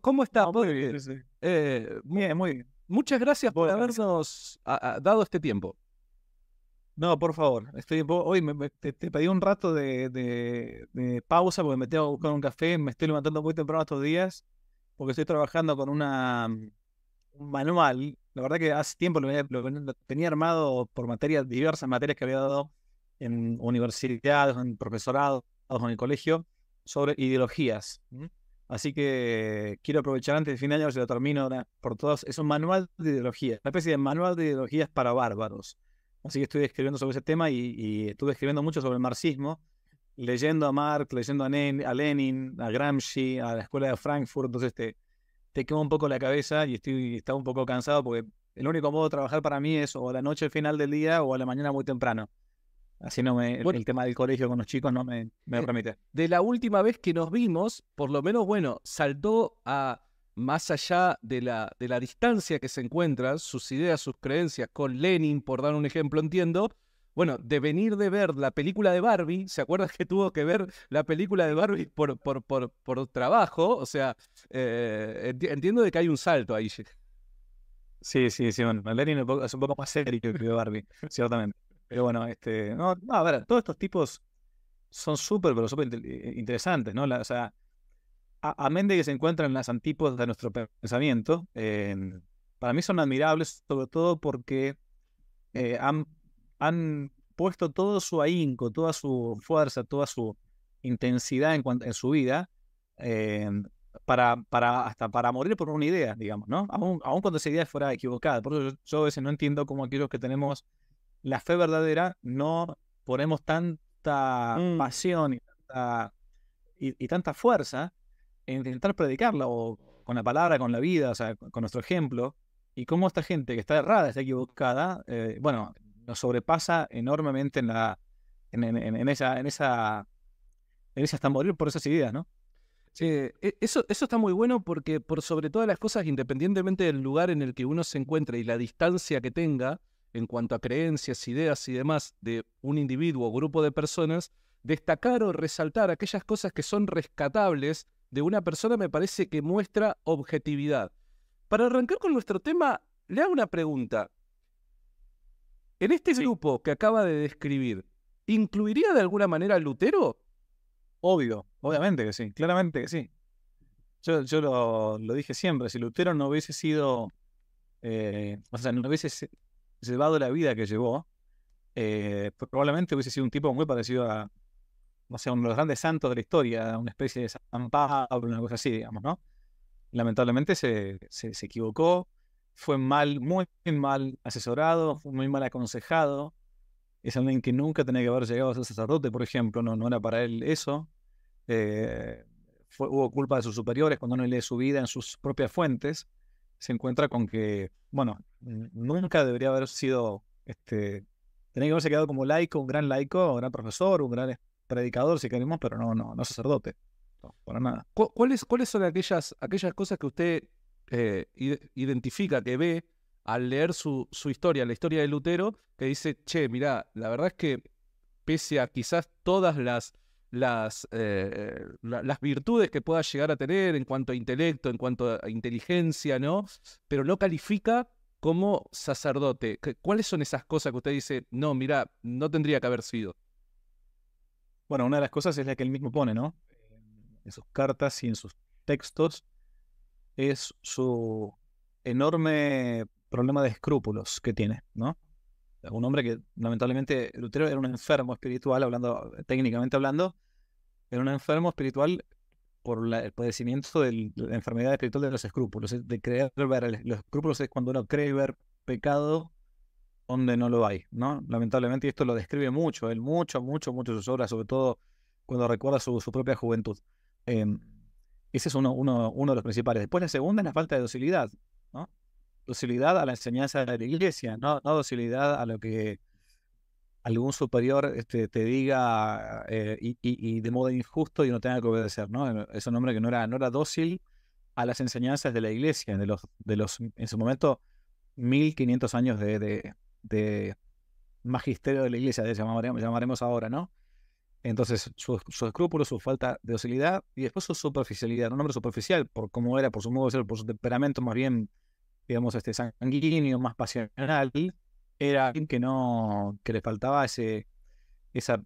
¿Cómo estás? muy bien, eh, bien, muy bien. Muchas gracias por habernos dado este tiempo. No, por favor. hoy te, pedí un rato de, pausa porque me tengo que buscar un café. Me estoy levantando muy temprano estos días porque estoy trabajando con una, mm, un manual. La verdad que hace tiempo lo, tenía armado por materias, diversas materias que había dado en universidades, en profesorados, en el colegio, sobre ideologías. Así que quiero aprovechar antes de fin de año, se lo termino por todos. Es un manual de ideología, una especie de manual de ideologías para bárbaros. Así que estoy escribiendo sobre ese tema y, estuve escribiendo mucho sobre el marxismo, leyendo a Marx, leyendo a, Lenin, a Gramsci, a la escuela de Frankfurt. Entonces te, te quema un poco la cabeza y estoy estaba un poco cansado porque el único modo de trabajar para mí es o a la noche al final del día o a la mañana muy temprano. Así no me. Bueno, el tema del colegio con los chicos no me, me de, eh, De la última vez que nos vimos, por lo menos, bueno, saltó a más allá de la, de la distancia que se encuentra, sus ideas, sus creencias con Lenin, por dar un ejemplo, entiendo. Bueno, de venir de ver la película de Barbie, ¿se acuerdas que tuvo que ver la película de Barbie por, por, trabajo? O sea, eh, entiendo de que hay un salto ahí. Sí, sí, sí, bueno, Lenin es un poco más serio que Barbie, ciertamente. Pero bueno, este, no, a ver, todos estos tipos son súper, pero súper eh, interesantes, ¿no? o sea, a, amén de que se encuentran las antípodas de nuestro pensamiento, em, para mí son admirables, sobre todo porque eh, han, puesto todo su ahínco, toda su fuerza, toda su intensidad en, en su vida, em, para, para, hasta para morir por una idea, digamos, ¿no? Aún, cuando esa idea fuera equivocada. Por eso yo a veces no entiendo cómo aquellos que tenemos la fe verdadera no ponemos tanta mm. pasión y tanta, fuerza en intentar predicarla o con la palabra, con la vida, o sea, con nuestro ejemplo, y cómo esta gente que está errada, está equivocada, eh, bueno, nos sobrepasa enormemente en la en, en esa en esa en esa hasta morir por esas ideas, ¿no? Sí, e, eso, eso está muy bueno porque por sobre todas las cosas, independientemente del lugar en el que uno se encuentra y la distancia que tenga, en cuanto a creencias, ideas y demás de un individuo o grupo de personas, destacar o resaltar aquellas cosas que son rescatables de una persona me parece que muestra objetividad. Para arrancar con nuestro tema, le hago una pregunta. En este grupo que acaba de describir, ¿incluiría de alguna manera a Lutero? Obvio, obviamente que sí, claramente que sí. Yo, lo, dije siempre, si Lutero no hubiese sido, eh, o sea, no llevado la vida que llevó, eh, probablemente hubiese sido un tipo muy parecido a, no uno de los grandes santos de la historia, una especie de San Pablo, una cosa así, digamos, ¿no? Lamentablemente se, equivocó, fue mal, muy mal asesorado, fue muy mal aconsejado. Es alguien que nunca tenía que haber llegado a ser sacerdote, por ejemplo, no, no era para él eso. Eh, hubo culpa de sus superiores cuando uno lee su vida en sus propias fuentes. Se encuentra con que, bueno, nunca debería haber sido, este, tenía que haberse quedado como laico, un gran laico, un gran profesor, un gran eh, predicador, si queremos, pero no, no, no sacerdote, para nada. ¿Cuáles, cuáles son aquellas, aquellas cosas que usted eh, identifica, que ve al leer su, historia, la historia de Lutero, que dice, che, mirá, la verdad es que pese a quizás todas las las, eh, las virtudes que pueda llegar a tener en cuanto a intelecto, en cuanto a inteligencia, ¿no? Pero no califica como sacerdote, ¿cuáles son esas cosas que usted dice, no, mira, no tendría que haber sido? Bueno, una de las cosas es la que él mismo pone, ¿no? En sus cartas y en sus textos, es su enorme problema de escrúpulos que tiene, ¿no? Un hombre que lamentablemente Lutero era un enfermo espiritual, hablando técnicamente hablando, era un enfermo espiritual por el padecimiento de la enfermedad espiritual de los escrúpulos, de creer ver los escrúpulos es cuando uno cree ver pecado donde no lo hay, ¿no? Lamentablemente, esto lo describe mucho, él mucho, mucho, mucho sus obras, sobre todo cuando recuerda su, propia juventud. Em, ese es uno, uno, uno de los principales. Después la segunda es la falta de docilidad, ¿no? Docilidad a la enseñanza de la iglesia, no, no docilidad a lo que algún superior este, te diga eh, y, de modo injusto y no tenga que obedecer, ¿no? Eh, es un hombre que no era, no era dócil a las enseñanzas de la iglesia, de los, de los en su momento, 1500 años de, magisterio de la iglesia, de llamaremos, llamaremos ahora, ¿no? Entonces, su, escrúpulos escrúpulo, su falta de docilidad y después su superficialidad. Un hombre superficial, por cómo era, por su modo de ser, por su temperamento más bien, digamos, este sanguíneo, más pasional, era alguien que no, que le faltaba ese, esa,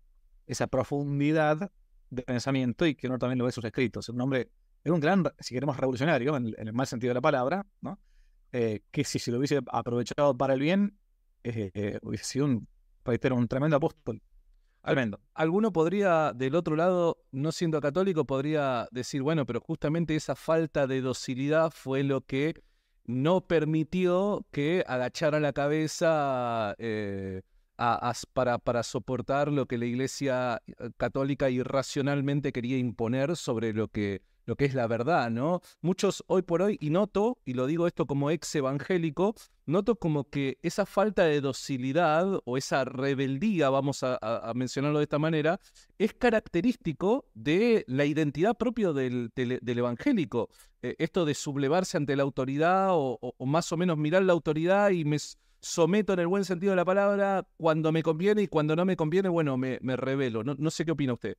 esa profundidad de pensamiento y que uno también lo ve en sus escritos. Un hombre, era un gran, si queremos, revolucionario, en, el, mal sentido de la palabra, ¿no? Eh, que si se lo hubiese aprovechado para el bien, eh, eh, hubiese sido un, este un tremendo apóstol. Tremendo. Alguno podría, del otro lado, no siendo católico, podría decir, bueno, pero justamente esa falta de docilidad fue lo que no permitió que agachara la cabeza eh, para, para soportar lo que la Iglesia eh, católica irracionalmente quería imponer sobre lo que lo que es la verdad, ¿no? Muchos hoy por hoy, y noto, y lo digo esto como ex evangélico, noto como que esa falta de docilidad o esa rebeldía, vamos a, mencionarlo de esta manera, es característico de la identidad propia del, evangélico. Eh, esto de sublevarse ante la autoridad o, más o menos mirar la autoridad y me someto en el buen sentido de la palabra cuando me conviene y cuando no me conviene, bueno, me, me revelo. no sé qué opina usted.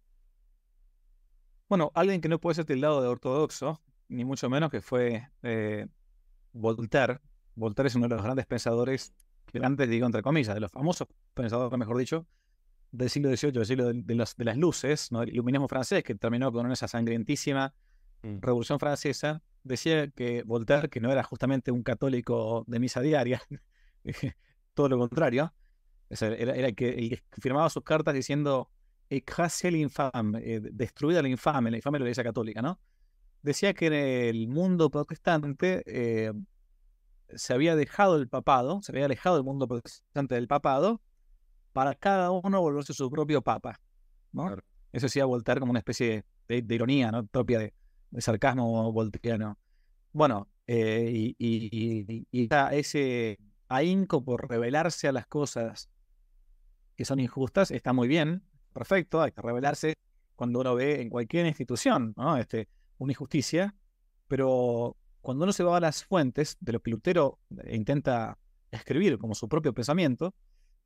Bueno, alguien que no puede ser tildado de ortodoxo, ni mucho menos que fue eh, Voltaire. Voltaire es uno de los grandes pensadores, grandes, digo entre comillas, de los famosos pensadores, mejor dicho, del siglo XVIII, del siglo de, las, luces, ¿no? iluminismo francés, que terminó con esa sangrientísima mm. revolución francesa, decía que Voltaire, que no era justamente un católico de misa diaria, todo lo contrario, era, que, el que firmaba sus cartas diciendo el eh, infame, eh, destruida la infame, la infame la Iglesia Católica, ¿no? Decía que en el mundo protestante eh, se había dejado el papado, se había alejado el mundo protestante del papado, para cada uno volverse su propio papa, Eso hacía Voltaire como una especie de, ironía, ¿no? Propia de, sarcasmo volteriano. Bueno, y, y, ese ahínco por revelarse a las cosas que son injustas está muy bien, perfecto, hay que rebelarse cuando uno ve en cualquier institución este, una injusticia, pero cuando uno se va a las fuentes de lo que Lutero intenta escribir como su propio pensamiento,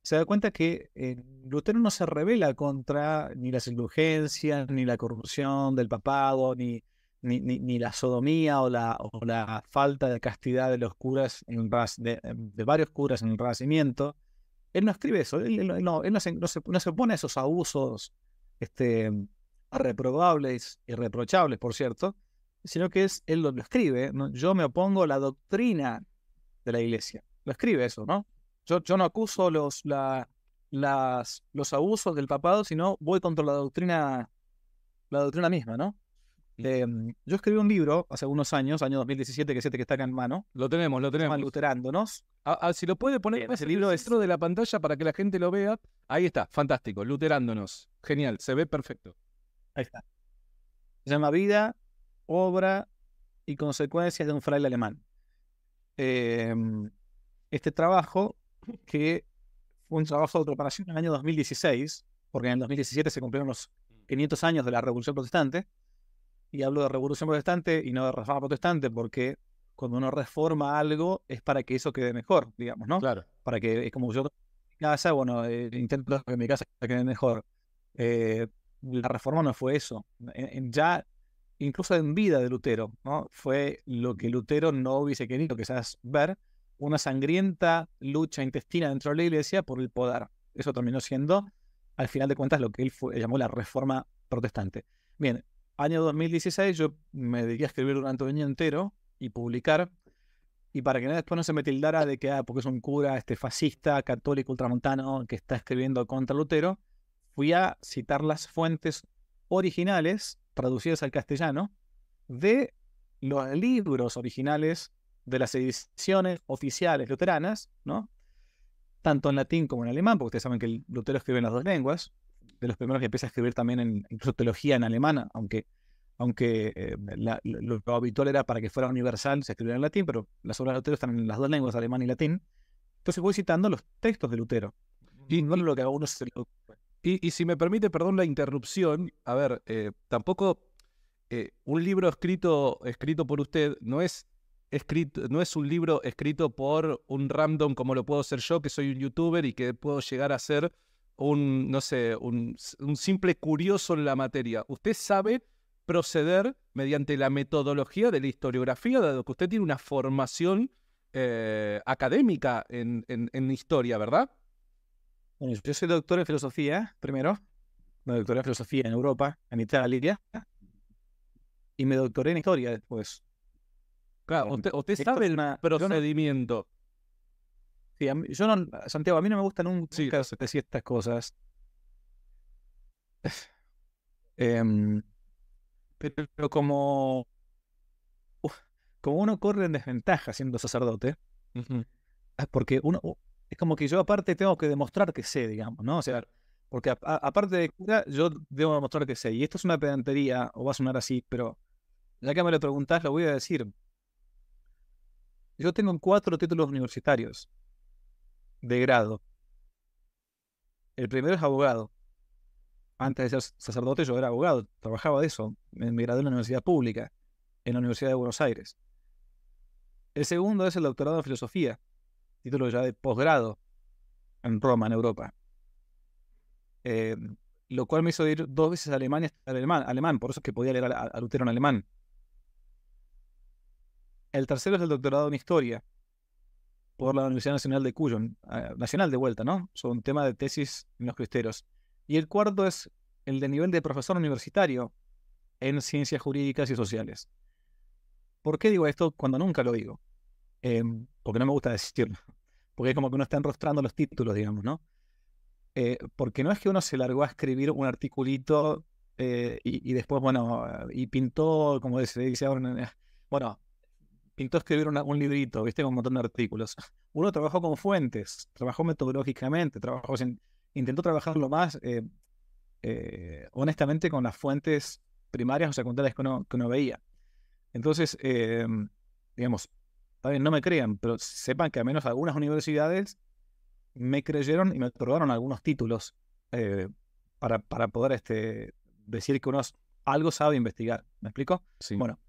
se da cuenta que eh, Lutero no se revela contra ni las indulgencias, ni la corrupción del papado, ni, ni, la sodomía o la, o la, falta de castidad de los curas de, de varios curas en el Renacimiento. Él no escribe eso, él, no, se, opone a esos abusos este, reprobables, irreprochables, por cierto, sino que es él lo, escribe. Yo me opongo a la doctrina de la iglesia. Lo escribe eso, ¿no? Yo, no acuso los, los abusos del papado, sino voy contra la doctrina, la doctrina misma, ¿no? Em, yo escribí un libro hace unos años, año 2017, que es este que está acá en mano. Lo tenemos, lo tenemos. Luterándonos. si lo puede poner el libro dentro de la pantalla para que la gente lo vea. Ahí está, fantástico, Luterándonos. Genial, se ve perfecto. Ahí está. Se llama Vida, Obra y Consecuencias de un fraile alemán. Em, este trabajo, que fue un trabajo de preparación en el año 2016, porque en el 2017 se cumplieron los 500 mm. años de la Revolución Protestante y hablo de revolución protestante y no de reforma protestante, porque cuando uno reforma algo es para que eso quede mejor, digamos, ¿no? Claro. Para que, es como yo en casa, bueno, eh, intento que mi casa quede mejor. Eh, la reforma no fue eso. ya, incluso en vida de Lutero, ¿no? Fue lo que Lutero no hubiese querido quizás ver, una sangrienta lucha intestina dentro de la iglesia por el poder. Eso terminó siendo, al final de cuentas, lo que él llamó la reforma protestante. Bien, año 2016 yo me dediqué a escribir durante un año entero y publicar. Y para que después no se me tildara de que, ah, porque es un cura este fascista, católico, ultramontano, que está escribiendo contra Lutero, fui a citar las fuentes originales, traducidas al castellano, de los libros originales de las ediciones oficiales luteranas, ¿no? Tanto en latín como en alemán, porque ustedes saben que Lutero escribe en las dos lenguas, de los primeros que empieza a escribir también en, incluso teología en alemana, aunque, aunque eh, lo, habitual era para que fuera universal se escribiera en latín, pero las obras de Lutero están en las dos lenguas, alemán y latín. Entonces voy citando los textos de Lutero. Y no lo que y, si me permite, perdón la interrupción, a ver, eh, tampoco eh, un libro escrito, escrito por usted no es Escrito, no es un libro escrito por un random como lo puedo ser yo, que soy un youtuber y que puedo llegar a ser un, no sé, un, simple curioso en la materia. Usted sabe proceder mediante la metodología de la historiografía, dado que usted tiene una formación eh, académica en, en, historia, ¿verdad? yo soy doctor en filosofía, primero. Me doctoré en filosofía en Europa, en Italia. Y me doctoré en historia después. Claro, usted sabe el procedimiento yo no, Santiago, a mí no me gustan nunca decir estas cosas. Em, pero, como, como uno corre en desventaja siendo sacerdote, ah, porque uno es como que yo aparte tengo que demostrar que sé, digamos, ¿no? O sea, porque aparte de cura, yo debo demostrar que sé. Y esto es una pedantería, o va a sonar así, pero ya que me lo preguntás, lo voy a decir. Yo tengo cuatro títulos universitarios de grado. El primero es abogado. Antes de ser sacerdote yo era abogado, trabajaba de eso. Me, gradué en la universidad pública, en la Universidad de Buenos Aires. El segundo es el doctorado en filosofía, título ya de posgrado en Roma, en Europa. Eh, lo cual me hizo ir dos veces a Alemania, alemán, alemán por eso es que podía leer a Lutero en alemán. El tercero es el doctorado en historia, por la Universidad Nacional de Cuyo, ah, nacional de vuelta, ¿no? Sobre un tema de tesis en los cristeros. Y el cuarto es el de nivel de profesor universitario en ciencias jurídicas y sociales. ¿Por qué digo esto cuando nunca lo digo? Em, porque no me gusta decirlo. Porque es como que uno está enrostrando los títulos, digamos, ¿no? Eh, porque no es que uno se largó a escribir un articulito eh, y, y, después, bueno, y pintó, como se dice ahora, bueno, pintó escribir un librito, viste, con un montón de artículos. Uno trabajó con fuentes, trabajó metodológicamente, trabajó intentó trabajarlo más eh, eh, honestamente con las fuentes primarias o secundarias que uno, que veía. Entonces, eh, digamos, no me crean, pero sepan que al menos algunas universidades me creyeron y me otorgaron algunos títulos para, para poder este, decir que uno algo sabe investigar. ¿Me explico? Sí. Bueno,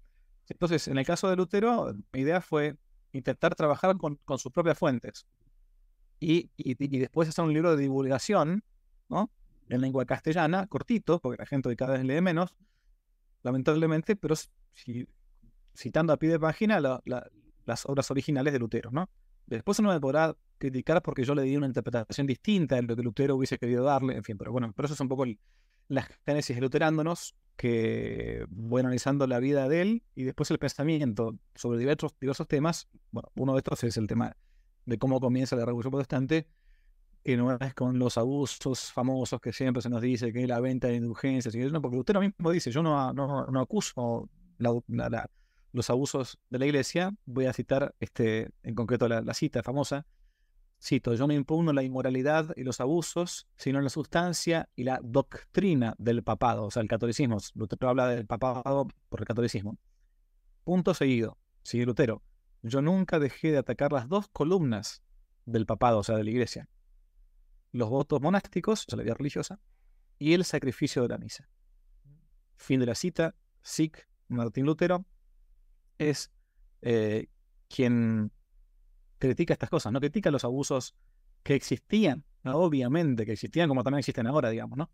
entonces, en el caso de Lutero, mi idea fue intentar trabajar con, sus propias fuentes y, después hacer un libro de divulgación, ¿no? En lengua castellana, cortito, porque la gente hoy cada vez lee menos, lamentablemente, pero citando a pie de página las obras originales de Lutero, ¿no? Después uno me podrá criticar porque yo le di una interpretación distinta de lo que Lutero hubiese querido darle, en fin, pero bueno, pero eso es un poco la génesis de luterándonos, que voy analizando la vida de él y después el pensamiento sobre diversos, diversos temas. Bueno, uno de estos es el tema de cómo comienza la Revolución Protestante, que no es con los abusos famosos que siempre se nos dice, que es la venta de indulgencias, y porque usted lo mismo dice, yo no, no, acuso los abusos de la iglesia, voy a citar este, en concreto la, cita famosa, Cito, yo no impugno la inmoralidad y los abusos, sino la sustancia y la doctrina del papado, o sea, el catolicismo. Lutero habla del papado por el catolicismo. Punto seguido, sigue Lutero. Yo nunca dejé de atacar las dos columnas del papado, o sea, de la iglesia. Los votos monásticos, o sea, la vida religiosa, y el sacrificio de la misa. Fin de la cita, SIC, Martín Lutero, es eh, quien critica estas cosas, no critica los abusos que existían, obviamente, que existían como también existen ahora, digamos, ¿no?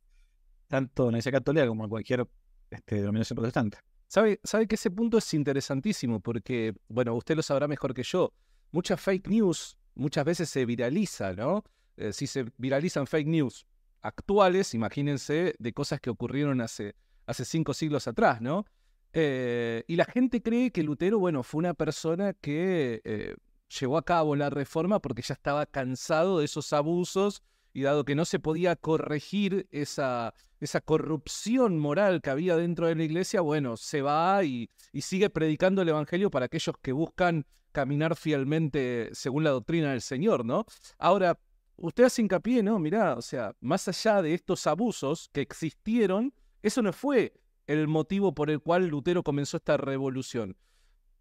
Tanto en la Iglesia Católica como en cualquier este, denominación protestante. ¿Sabe, sabe que ese punto es interesantísimo porque, bueno, usted lo sabrá mejor que yo, muchas fake news muchas veces se viraliza, ¿no? Eh, si se viralizan fake news actuales, imagínense de cosas que ocurrieron hace, hace cinco siglos atrás, ¿no? Eh, y la gente cree que Lutero, bueno, fue una persona que eh, llevó a cabo la reforma porque ya estaba cansado de esos abusos y dado que no se podía corregir esa, esa corrupción moral que había dentro de la iglesia, bueno, se va y, y sigue predicando el Evangelio para aquellos que buscan caminar fielmente según la doctrina del Señor, ¿no? Ahora, usted hace hincapié, ¿no? Mirá, o sea, más allá de estos abusos que existieron, eso no fue el motivo por el cual Lutero comenzó esta revolución.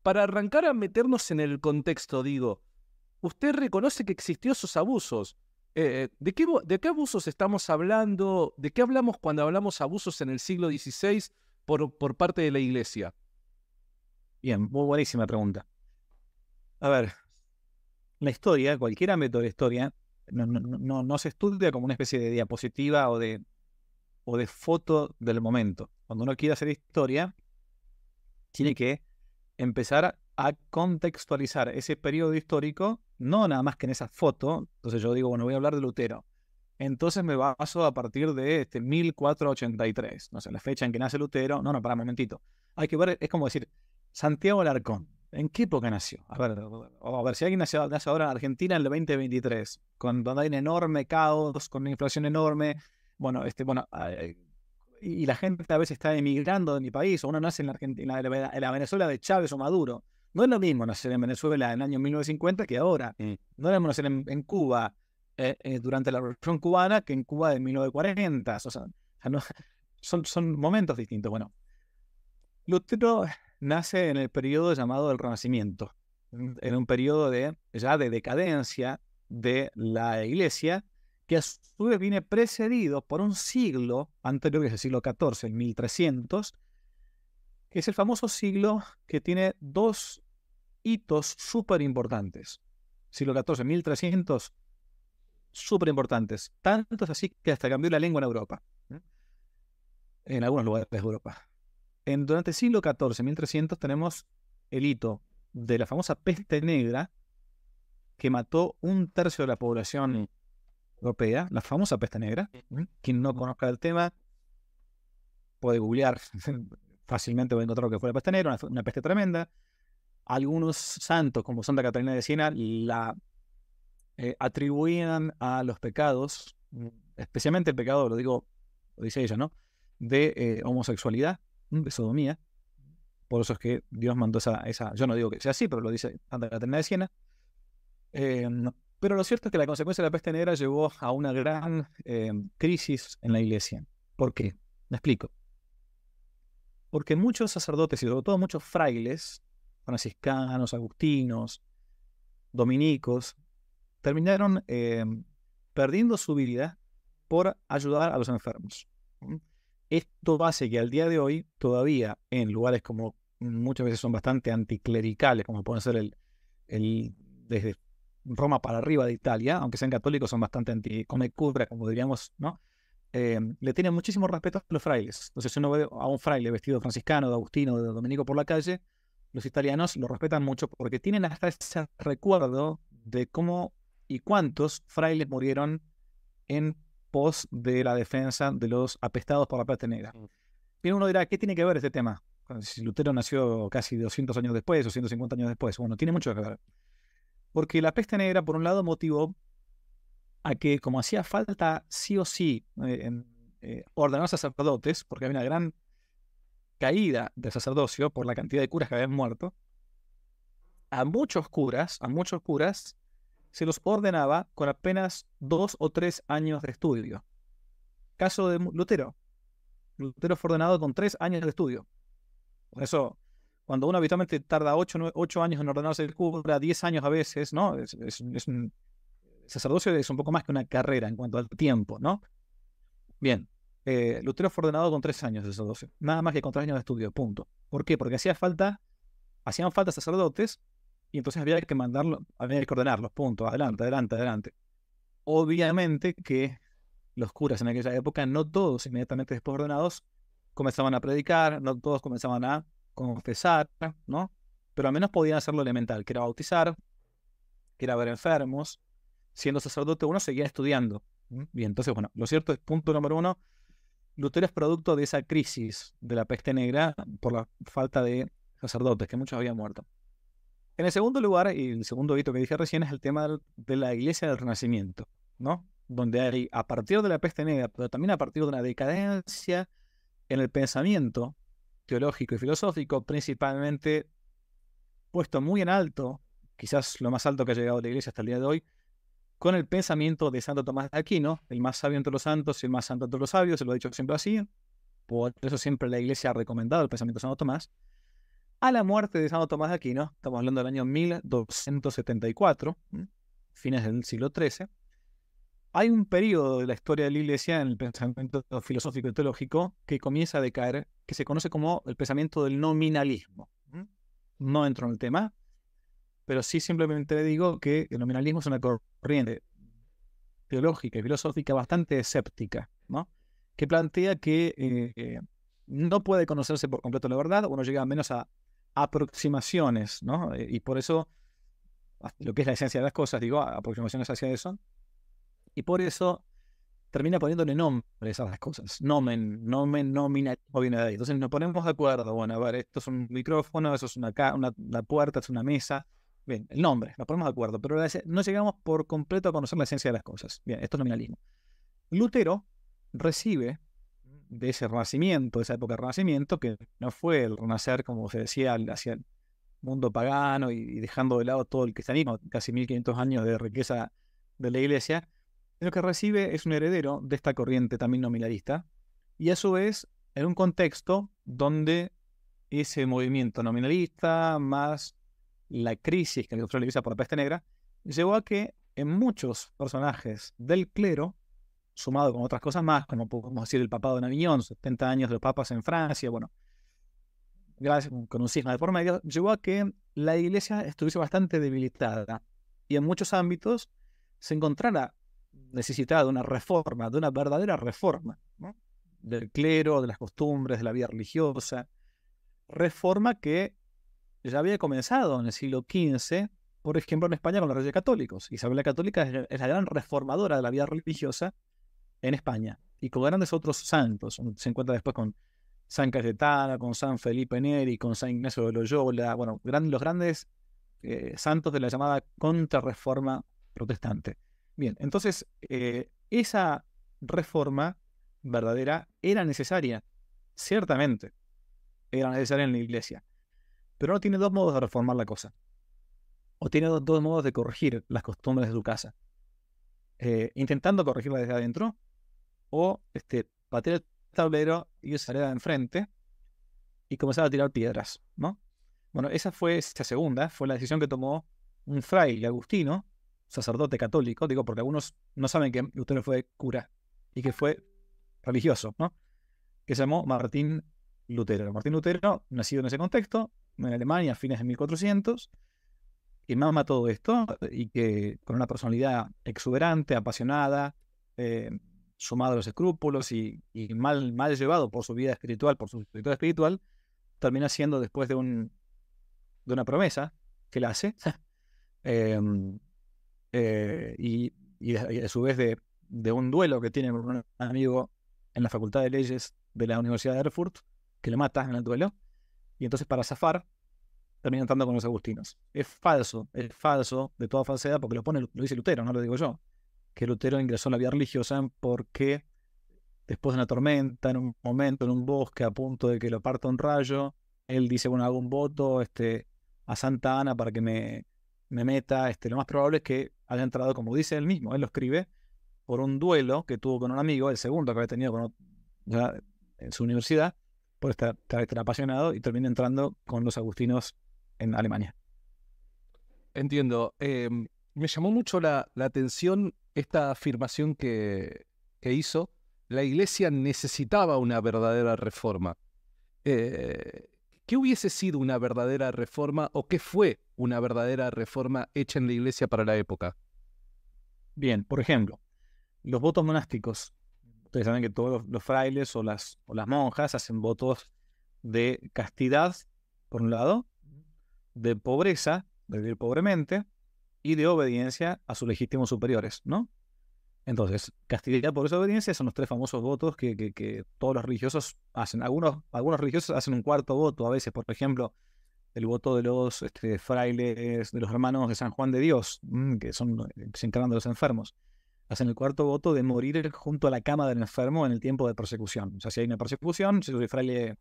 Para arrancar a meternos en el contexto, digo, usted reconoce que existió esos abusos. Eh, eh, ¿de, qué, abusos estamos hablando? ¿De qué hablamos cuando hablamos abusos en el siglo XVI por, parte de la Iglesia? Bien, buenísima pregunta. A ver, la historia, cualquier ámbito de historia, no, se estudia como una especie de diapositiva o de, o de foto del momento. Cuando uno quiere hacer historia, tiene que empezar a contextualizar ese periodo histórico, no nada más que en esa foto. Entonces yo digo, bueno, voy a hablar de Lutero. Entonces me baso a partir de este 1483, no sé, la fecha en que nace Lutero. No, no, para un momentito. Hay que ver, es como decir, Santiago Alarcón, ¿en qué época nació? A ver, a ver si alguien nació ahora en Argentina en el 2023, cuando donde hay un enorme caos, con una inflación enorme. Bueno, este, bueno, eh, y la gente a veces está emigrando de mi país, o uno nace en la, Argentina, en la, Venezuela de Chávez o Maduro. No es lo mismo nacer en Venezuela en el año 1950 que ahora. Mm. No es lo mismo nacer en, en Cuba eh, eh, durante la Revolución Cubana que en Cuba de 1940. O sea, son, son momentos distintos. Bueno, Lutero nace en el periodo llamado el Renacimiento, en un periodo de, ya de decadencia de la Iglesia, que a su vez viene precedido por un siglo anterior, que es el siglo XIV, el 1300, que es el famoso siglo que tiene dos hitos súper importantes. Siglo XIV, 1300, súper importantes. Tantos así que hasta cambió la lengua en Europa, en algunos lugares de Europa. En, durante el siglo XIV, 1300, tenemos el hito de la famosa peste negra que mató un tercio de la población europea, la famosa peste negra. Quien no conozca el tema puede googlear fácilmente, va a encontrar lo que fue la peste negra, una, peste tremenda. Algunos santos, como Santa Catalina de Siena, la eh, atribuían a los pecados, especialmente el pecado, lo digo, lo dice ella, ¿no? De eh, homosexualidad, mm, de sodomía. Por eso es que Dios mandó esa, esa, yo no digo que sea así, pero lo dice Santa Catalina de Siena. Eh, pero lo cierto es que la consecuencia de la peste negra llevó a una gran eh, crisis en la iglesia. ¿Por qué? Me explico. Porque muchos sacerdotes y sobre todo muchos frailes, franciscanos, agustinos, dominicos, terminaron eh, perdiendo su vida por ayudar a los enfermos. Esto hace que al día de hoy, todavía en lugares como muchas veces son bastante anticlericales, como pueden ser el, el desde Roma para arriba de Italia, aunque sean católicos, son bastante anti come como diríamos, ¿no? Eh, le tienen muchísimo respeto a los frailes. Entonces, si uno ve a un fraile vestido franciscano, de agustino, de dominico por la calle, los italianos lo respetan mucho porque tienen hasta ese recuerdo de cómo y cuántos frailes murieron en pos de la defensa de los apestados por la Plata negra. Bien, mm. uno dirá, ¿qué tiene que ver este tema? Si Lutero nació casi 200 años después o 150 años después. Bueno, tiene mucho que ver. Porque la peste negra, por un lado, motivó a que, como hacía falta sí o sí eh, eh ordenar sacerdotes, porque había una gran caída de sacerdocio por la cantidad de curas que habían muerto, a muchos curas, a muchos curas, se los ordenaba con apenas dos o tres años de estudio. Caso de Lutero. Lutero fue ordenado con tres años de estudio. Por eso cuando uno habitualmente tarda 8, años en ordenarse el cura, 10 años a veces, ¿no? Es, un, sacerdocio es un poco más que una carrera en cuanto al tiempo, ¿no? Bien, eh, Lutero fue ordenado con 3 años de sacerdocio, nada más que con 3 años de estudio, punto. ¿Por qué? Porque hacía falta, hacían falta sacerdotes y entonces había que mandarlo, había que ordenarlos, punto, adelante, adelante, adelante. Obviamente que los curas en aquella época, no todos inmediatamente después ordenados, comenzaban a predicar, no todos comenzaban a confesar, ah. ¿no? Pero al menos podían hacer lo elemental, que era bautizar, que era ver enfermos. Siendo sacerdote uno seguía estudiando. Y entonces, bueno, lo cierto es, punto número uno, Lutero es producto de esa crisis de la peste negra por la falta de sacerdotes, que muchos habían muerto. En el segundo lugar, y el segundo hito que dije recién, es el tema de la iglesia del Renacimiento, ¿no? Donde hay, a partir de la peste negra, pero también a partir de una decadencia en el pensamiento teológico y filosófico, principalmente puesto muy en alto, quizás lo más alto que ha llegado la iglesia hasta el día de hoy, con el pensamiento de Santo Tomás de Aquino, el más sabio entre los santos y el más santo entre los sabios, se lo ha dicho siempre así, por eso siempre la iglesia ha recomendado el pensamiento de Santo Tomás, a la muerte de Santo Tomás de Aquino, estamos hablando del año 1274, fines del siglo XIII, hay un periodo de la historia de la Iglesia en el pensamiento filosófico y teológico que comienza a decaer, que se conoce como el pensamiento del nominalismo. ¿Mm? No entro en el tema, pero sí simplemente le digo que el nominalismo es una corriente teológica y filosófica bastante escéptica, ¿no? que plantea que eh, no puede conocerse por completo la verdad, uno llega menos a aproximaciones, ¿no? Eh, y por eso lo que es la esencia de las cosas, digo, aproximaciones hacia eso, y por eso termina poniéndole nombre a las cosas. Nomen, nomen, nominalismo viene de ahí. Entonces nos ponemos de acuerdo. Bueno, a ver, esto es un micrófono, eso es una, una, puerta, es una mesa. Bien, el nombre, nos ponemos de acuerdo, pero no llegamos por completo a conocer la esencia de las cosas. Bien, esto es nominalismo. Lutero recibe de ese renacimiento, de esa época de renacimiento, que no fue el renacer, como se decía, hacia el mundo pagano y dejando de lado todo el cristianismo, casi 1500 años de riqueza de la iglesia, lo que recibe es un heredero de esta corriente también nominalista, y a su vez en un contexto donde ese movimiento nominalista más la crisis que sufrió la Iglesia por la peste negra llevó a que en muchos personajes del clero, sumado con otras cosas más, como podemos decir el papado de Navillón, 70 años de los papas en Francia, bueno, gracias, con un signo de por medio, llegó a que la iglesia estuviese bastante debilitada y en muchos ámbitos se encontrara necesitaba de una reforma, de una verdadera reforma del clero, de las costumbres, de la vida religiosa. Reforma que ya había comenzado en el siglo XV, por ejemplo, en España con los reyes católicos. Isabel la Católica es la gran reformadora de la vida religiosa en España y con grandes otros santos. Se encuentra después con San Cayetana, con San Felipe Neri, con San Ignacio de Loyola, bueno, los grandes eh, santos de la llamada contrarreforma protestante. Bien, entonces eh, esa reforma verdadera era necesaria, ciertamente, era necesaria en la iglesia, pero no tiene dos modos de reformar la cosa, o tiene dos, modos de corregir las costumbres de tu casa, eh, intentando corregirla desde adentro, o este, patear el tablero y salir de enfrente y comenzar a tirar piedras, ¿no? Bueno, esa fue esta segunda, fue la decisión que tomó un fraile agustino sacerdote católico, digo, porque algunos no saben que Lutero fue cura y que fue religioso, ¿no? Que se llamó Martín Lutero. Martín Lutero, nacido en ese contexto, en Alemania, a fines de 1400, y mama todo esto y que con una personalidad exuberante, apasionada, eh, sumado a los escrúpulos y, mal, mal llevado por su vida espiritual, por su espiritual espiritual, termina siendo después de, un, de una promesa que la hace, em, eh, y, a su vez de, un duelo que tiene un amigo en la Facultad de Leyes de la Universidad de Erfurt, que le mata en el duelo, y entonces para zafar termina entrando con los agustinos. Es falso, es falso de toda falsedad, porque lo pone, lo dice Lutero, no lo digo yo, que Lutero ingresó en la vida religiosa porque después de una tormenta, en un momento, en un bosque, a punto de que lo parta un rayo, él dice, bueno, hago un voto este, a Santa Ana para que me, me meta, este, lo más probable es que haya entrado, como dice él mismo, él lo escribe, por un duelo que tuvo con un amigo, el segundo que había tenido con en su universidad, por estar, apasionado y termina entrando con los agustinos en Alemania. Entiendo. Em, me llamó mucho la, atención esta afirmación que, hizo. La iglesia necesitaba una verdadera reforma. Eh, ¿Qué hubiese sido una verdadera reforma o qué fue una verdadera reforma hecha en la iglesia para la época? Bien, por ejemplo, los votos monásticos. Ustedes saben que todos los, frailes o las, o las monjas hacen votos de castidad, por un lado, de pobreza, de vivir pobremente, y de obediencia a sus legítimos superiores, ¿no? Entonces, castidad, pobreza, obediencia son los tres famosos votos que, todos los religiosos hacen. Algunos, algunos religiosos hacen un cuarto voto a veces, por ejemplo, el voto de los este, frailes, de los hermanos de San Juan de Dios, mm, que son eh, se encargan de los enfermos. Hacen el cuarto voto de morir junto a la cama del enfermo en el tiempo de persecución. O sea, si hay una persecución, si soy fraile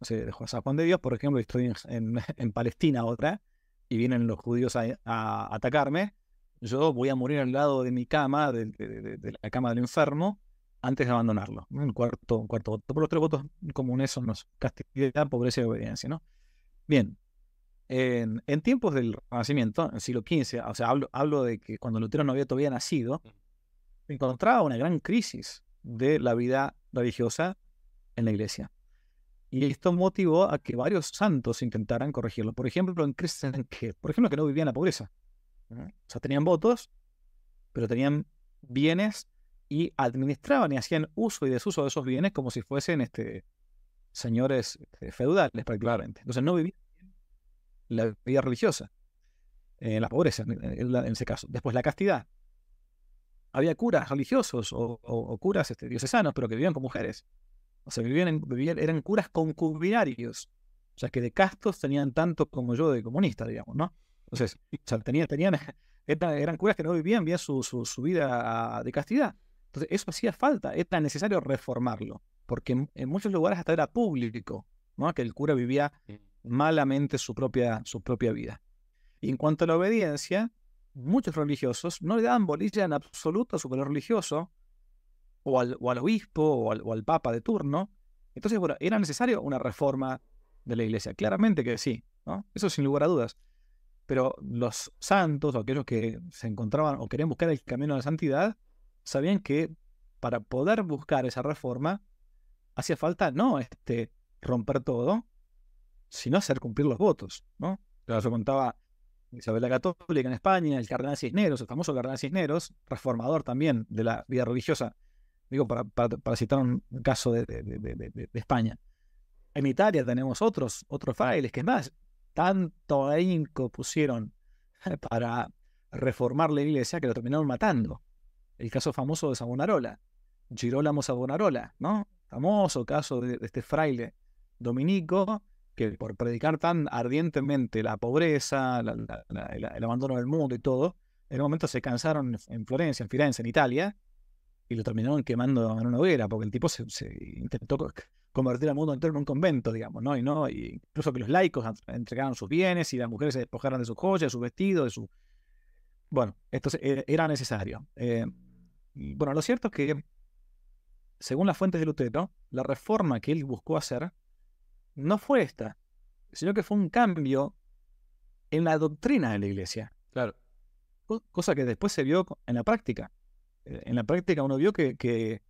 no sé, de San Juan de Dios, por ejemplo, estoy en, Palestina otra, y vienen los judíos a, atacarme, yo voy a morir al lado de mi cama, de, la cama del enfermo, antes de abandonarlo. Un mm, cuarto, cuarto voto. Por los tres votos comunes son los castidad, pobreza y obediencia, ¿no? Bien, en, tiempos del Renacimiento, en el siglo XV, o sea, hablo, hablo de que cuando Lutero no había todavía nacido, encontraba una gran crisis de la vida religiosa en la iglesia. Y esto motivó a que varios santos intentaran corregirlo. Por ejemplo, en que, por ejemplo, que no vivían la pobreza. O sea, tenían votos, pero tenían bienes y administraban y hacían uso y desuso de esos bienes como si fuesen este, señores eh, feudales particularmente. Entonces no vivían la vida religiosa, eh, la pobreza en, ese caso. Después la castidad. Había curas religiosos o, curas este, diocesanos, pero que vivían con mujeres. O sea, vivían, eran curas concubinarios. O sea, que de castos tenían tanto como yo de comunista, digamos, ¿no? Entonces, tenían, eran, curas que no vivían bien su, su vida ah, de castidad. Entonces, eso hacía falta, era necesario reformarlo porque en, muchos lugares hasta era público, ¿no? que el cura vivía mm. malamente su propia, su propia vida. Y en cuanto a la obediencia, muchos religiosos no le daban bolilla en absoluto a su valor religioso, o al, o al obispo, o al, papa de turno. Entonces, bueno, era necesario una reforma de la iglesia, claramente que sí, ¿no? eso sin lugar a dudas. Pero los santos, o aquellos que se encontraban o querían buscar el camino de la santidad, sabían que para poder buscar esa reforma hacía falta no este, romper todo, sino hacer cumplir los votos, ¿no? contaba Isabel la Católica en España, el cardenal Cisneros, el famoso cardenal Cisneros, reformador también de la vida religiosa, digo, para, citar un caso de, España. En Italia tenemos otros, otros frailes, que es más, tanto ahínco pusieron para reformar la iglesia que lo terminaron matando. El caso famoso de Sabonarola, Girolamo Sabonarola, ¿no? famoso caso de, este fraile dominico que por predicar tan ardientemente la pobreza, el, abandono del mundo y todo, en un momento se cansaron en Florencia, en Firenze, en Italia, y lo terminaron quemando en una hoguera, porque el tipo se, intentó convertir al mundo entero en un convento, digamos, ¿no? Y no, incluso que los laicos entregaron sus bienes y las mujeres se despojaron de sus joyas, de su vestido de su... Bueno, esto e-, era necesario. Eh, bueno, lo cierto es que según las fuentes de Lutero, la reforma que él buscó hacer no fue esta, sino que fue un cambio en la doctrina de la iglesia. Claro. Cosa que después se vio en la práctica. Eh, en la práctica uno vio que, que,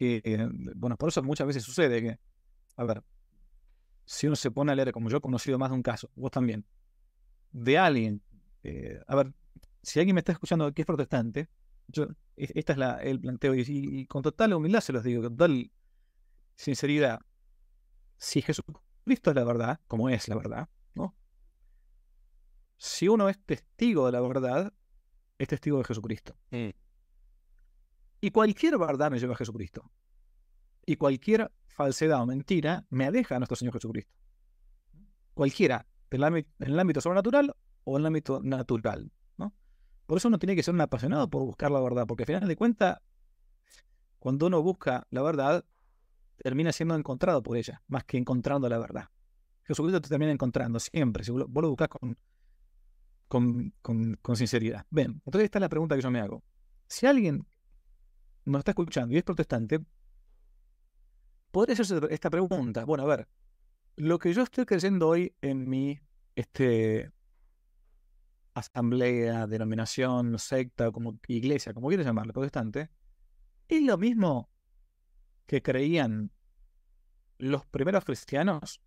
eh, bueno, por eso muchas veces sucede que, a ver, si uno se pone a leer, como yo he conocido más de un caso, vos también, de alguien, eh, a ver, si alguien me está escuchando que es protestante, yo, esta es el planteo, y, con total humildad se los digo, con total sinceridad. Si Jesucristo es la verdad, como es la verdad, ¿no? Si uno es testigo de la verdad, es testigo de Jesucristo. Mm. Y cualquier verdad me lleva a Jesucristo. Y cualquier falsedad o mentira me aleja a nuestro Señor Jesucristo. Cualquiera, en el ámbito sobrenatural o en el ámbito natural. Por eso uno tiene que ser un apasionado por buscar la verdad, porque al final de cuentas, cuando uno busca la verdad, termina siendo encontrado por ella, más que encontrando la verdad. Jesucristo te termina encontrando siempre, si vos lo buscas con, con, sinceridad. Bien, entonces esta es la pregunta que yo me hago. Si alguien nos está escuchando y es protestante, podría hacerse esta pregunta. Bueno, a ver, lo que yo estoy creyendo hoy en mi este, asamblea, denominación, secta, como iglesia, como quieras llamarla, protestante, es lo mismo que creían los primeros cristianos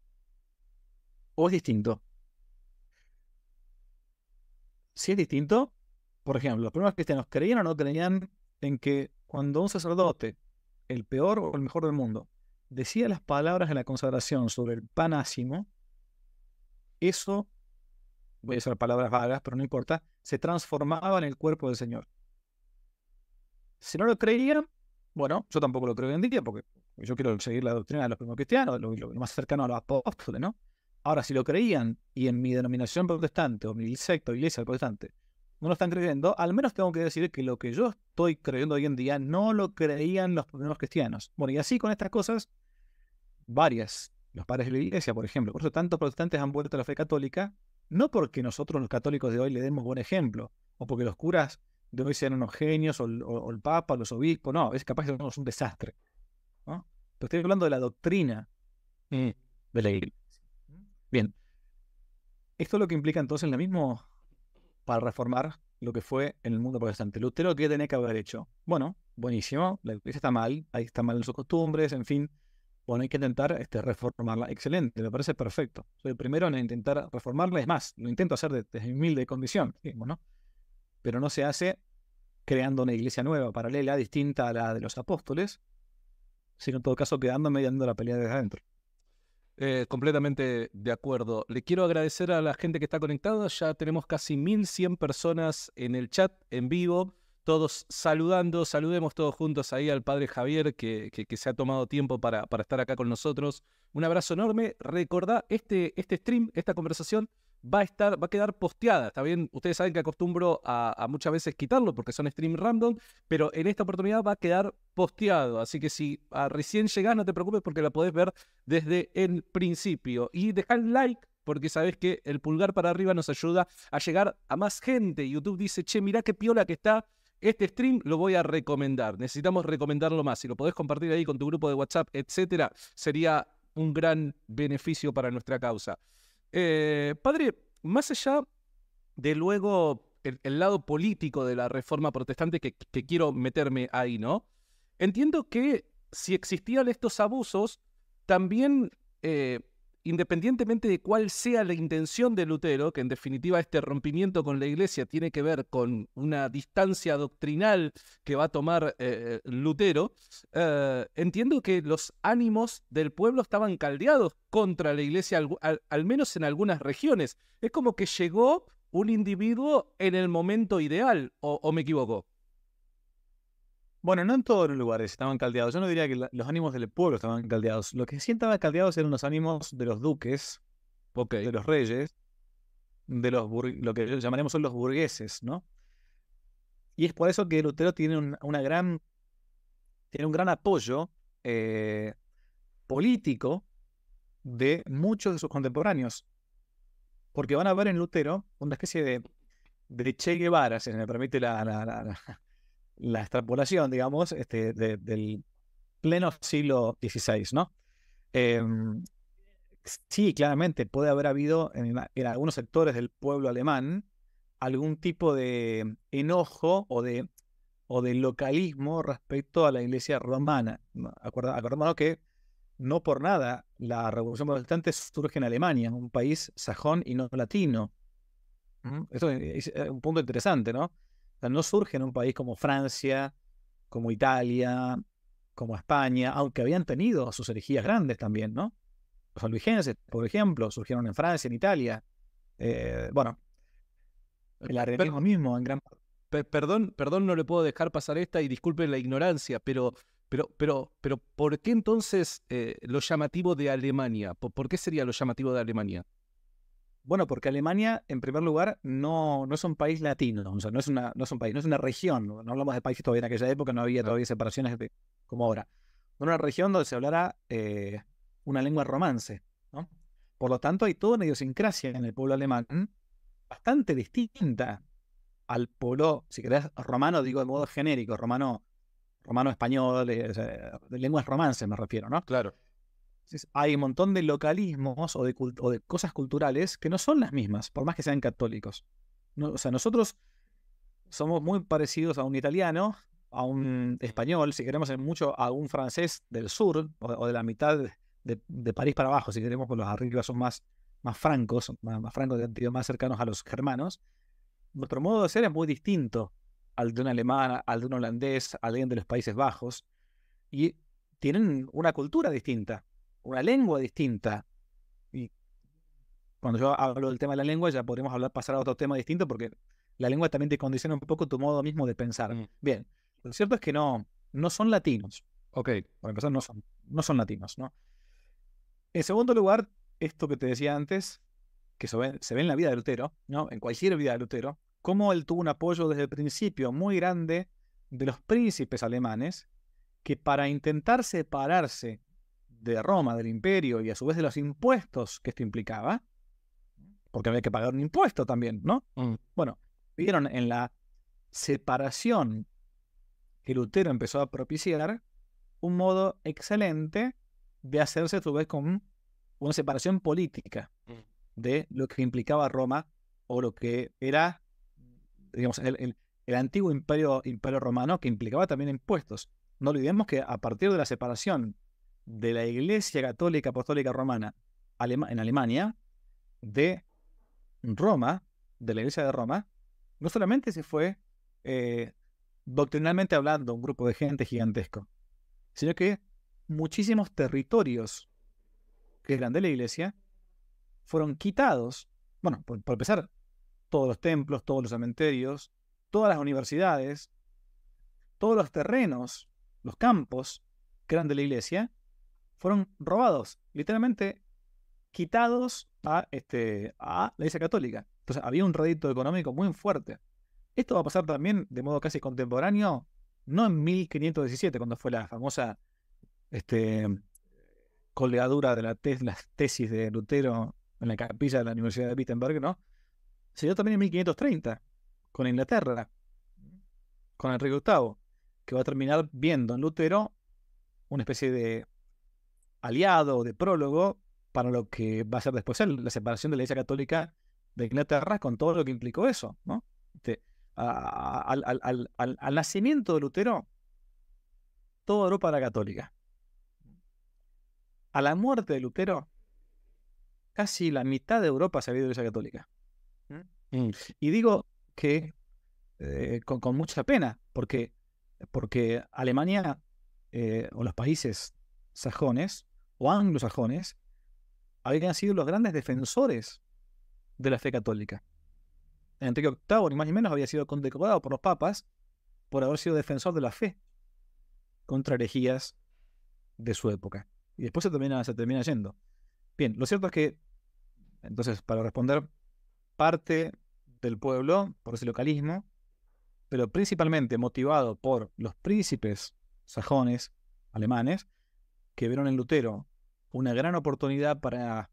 o es distinto? Si es distinto, por ejemplo, los primeros cristianos creían o no creían en que cuando un sacerdote, el peor o el mejor del mundo, decía las palabras de la consagración sobre el pan eso voy a usar palabras vagas, pero no importa, se transformaba en el cuerpo del Señor. Si no lo creían, bueno, yo tampoco lo creo hoy en día, porque yo quiero seguir la doctrina de los primeros cristianos, lo, más cercano a los apóstoles, ¿no? Ahora, si lo creían, y en mi denominación protestante, o mi secta, o iglesia protestante, no lo están creyendo, al menos tengo que decir que lo que yo estoy creyendo hoy en día no lo creían los primeros cristianos. Bueno, y así con estas cosas, varias. Los padres de la iglesia, por ejemplo. Por eso tantos protestantes han vuelto a la fe católica no porque nosotros los católicos de hoy le demos buen ejemplo, o porque los curas de hoy sean unos genios, o, el Papa, los obispos, no, es capaz que somos un desastre. Pero estoy hablando de la doctrina eh, de la iglesia. Bien, esto es lo que implica entonces lo mismo para reformar lo que fue en el mundo protestante. Lutero, que tenía que haber hecho? Bueno, buenísimo, la iglesia está mal, ahí está mal en sus costumbres, en fin, bueno, hay que intentar este, reformarla. Excelente, me parece perfecto. Soy el primero en intentar reformarla. Es más, lo intento hacer desde mi humilde condición, Pero no se hace creando una iglesia nueva, paralela, distinta a la de los apóstoles, sino en todo caso quedándome y dando la pelea desde adentro. Eh, completamente de acuerdo. Le quiero agradecer a la gente que está conectada. Ya tenemos casi 1.100 personas en el chat en vivo todos saludando. Saludemos todos juntos ahí al padre Javier que, se ha tomado tiempo para, estar acá con nosotros. Un abrazo enorme. Recordá, este, este stream, esta conversación va a estar, va a quedar posteada. Está bien, ustedes saben que acostumbro a, muchas veces quitarlo porque son stream random, pero en esta oportunidad va a quedar posteado. Así que si recién llegás, no te preocupes porque la podés ver desde el principio. Y dejá like porque sabes que el pulgar para arriba nos ayuda a llegar a más gente. YouTube dice, che, mirá qué piola que está este stream lo voy a recomendar. Necesitamos recomendarlo más. Si lo podés compartir ahí con tu grupo de WhatsApp, etcétera, sería un gran beneficio para nuestra causa. Eh, padre, más allá de luego el, lado político de la reforma protestante que, quiero meterme ahí, ¿no? Entiendo que si existían estos abusos, también eh, independientemente de cuál sea la intención de Lutero, que en definitiva este rompimiento con la iglesia tiene que ver con una distancia doctrinal que va a tomar eh, Lutero, eh, entiendo que los ánimos del pueblo estaban caldeados contra la iglesia, al, menos en algunas regiones. Es como que llegó un individuo en el momento ideal, o me equivoco. Bueno, no en todos los lugares estaban caldeados. Yo no diría que los ánimos del pueblo estaban caldeados. Lo que sí estaban caldeados eran los ánimos de los duques, de los reyes, de los lo que llamaremos son los burgueses, ¿no? Y es por eso que Lutero tiene un, una gran, tiene un gran apoyo eh, político de muchos de sus contemporáneos. Porque van a ver en Lutero una especie de, de Che Guevara, si me permite la, la extrapolación, digamos, este, del pleno siglo XVI, ¿no? Em, sí, claramente puede haber habido en, algunos sectores del pueblo alemán algún tipo de enojo o de, o de localismo respecto a la iglesia romana. Acordémonos que no por nada la revolución protestante surge en Alemania, un país sajón y no latino. eso es un punto interesante, ¿no? no surge en un país como Francia, como Italia, como España, aunque habían tenido sus herejías grandes también, ¿no? Los albigenses, por ejemplo, surgieron en Francia, en Italia. Eh, bueno, el mismo en gran parte. perdón, no le puedo dejar pasar esta y disculpen la ignorancia, pero, pero, pero, pero ¿por qué entonces eh, lo llamativo de Alemania? ¿Por, qué sería lo llamativo de Alemania? Bueno, porque Alemania, en primer lugar, no, no es un país latino, o no es, una, un país, no es una región. No hablamos de países todavía en aquella época, no había todavía separaciones como ahora. No Era Una región donde se hablara eh, una lengua romance, ¿no? Por lo tanto, hay toda una idiosincrasia en el pueblo alemán bastante distinta al pueblo, si querés, romano, digo de modo genérico, romano, romano español, eh, de lenguas romances me refiero, ¿no? Claro hay un montón de localismos o de, cosas culturales que no son las mismas, por más que sean católicos. o sea, nosotros somos muy parecidos a un italiano, a un español, si queremos en mucho a un francés del sur o, de la mitad de, París para abajo, si queremos, Por los arreglos son más, más francos, más, más cercanos a los germanos. Nuestro modo de ser es muy distinto al de un alemán, al de un holandés, al alguien de los Países Bajos. Y tienen una cultura distinta una lengua distinta. Y cuando yo hablo del tema de la lengua, ya podremos hablar, pasar a otro tema distinto, porque la lengua también te condiciona un poco tu modo mismo de pensar. Mm. Bien, lo cierto es que no, no son latinos. Ok. Para empezar, no son, no son latinos, ¿no? En segundo lugar, esto que te decía antes, que se ve, se ve en la vida de Lutero, ¿no? En cualquier vida de Lutero, cómo él tuvo un apoyo desde el principio muy grande de los príncipes alemanes, que para intentar separarse de Roma, del imperio y a su vez de los impuestos que esto implicaba, porque había que pagar un impuesto también, ¿no? Mm. Bueno, vieron en la separación que Lutero empezó a propiciar un modo excelente de hacerse a su vez con una separación política mm. de lo que implicaba Roma o lo que era, digamos, el, el antiguo imperio, imperio romano que implicaba también impuestos. No olvidemos que a partir de la separación de la Iglesia Católica Apostólica Romana en Alemania, de Roma, de la Iglesia de Roma, no solamente se fue eh, doctrinalmente hablando un grupo de gente gigantesco, sino que muchísimos territorios que eran de la Iglesia fueron quitados. Bueno, por, por empezar, todos los templos, todos los cementerios, todas las universidades, todos los terrenos, los campos que eran de la iglesia, fueron robados, literalmente quitados a, este, a la Iglesia Católica. Entonces había un rédito económico muy fuerte. Esto va a pasar también de modo casi contemporáneo, no en 1517, cuando fue la famosa este, colgadura de la las tesis de Lutero en la capilla de la Universidad de Wittenberg, ¿no? Se dio también en 1530, con Inglaterra, con Enrique VIII, que va a terminar viendo en Lutero una especie de aliado de prólogo para lo que va a ser después la separación de la Iglesia Católica de Inglaterra con todo lo que implicó eso, este, al, nacimiento de Lutero, toda Europa era católica. A la muerte de Lutero, casi la mitad de Europa se había ido a la Iglesia Católica. ¿Mm? Mm. Y digo que eh, con, mucha pena, porque, porque Alemania eh, o los países sajones o anglosajones habían sido los grandes defensores de la fe católica. Enrique Octavo, ni más ni menos, había sido condecorado por los papas por haber sido defensor de la fe contra herejías de su época. Y después se termina, se termina yendo. Bien, lo cierto es que, entonces, para responder, parte del pueblo, por ese localismo, pero principalmente motivado por los príncipes sajones, alemanes, que vieron en Lutero una gran oportunidad para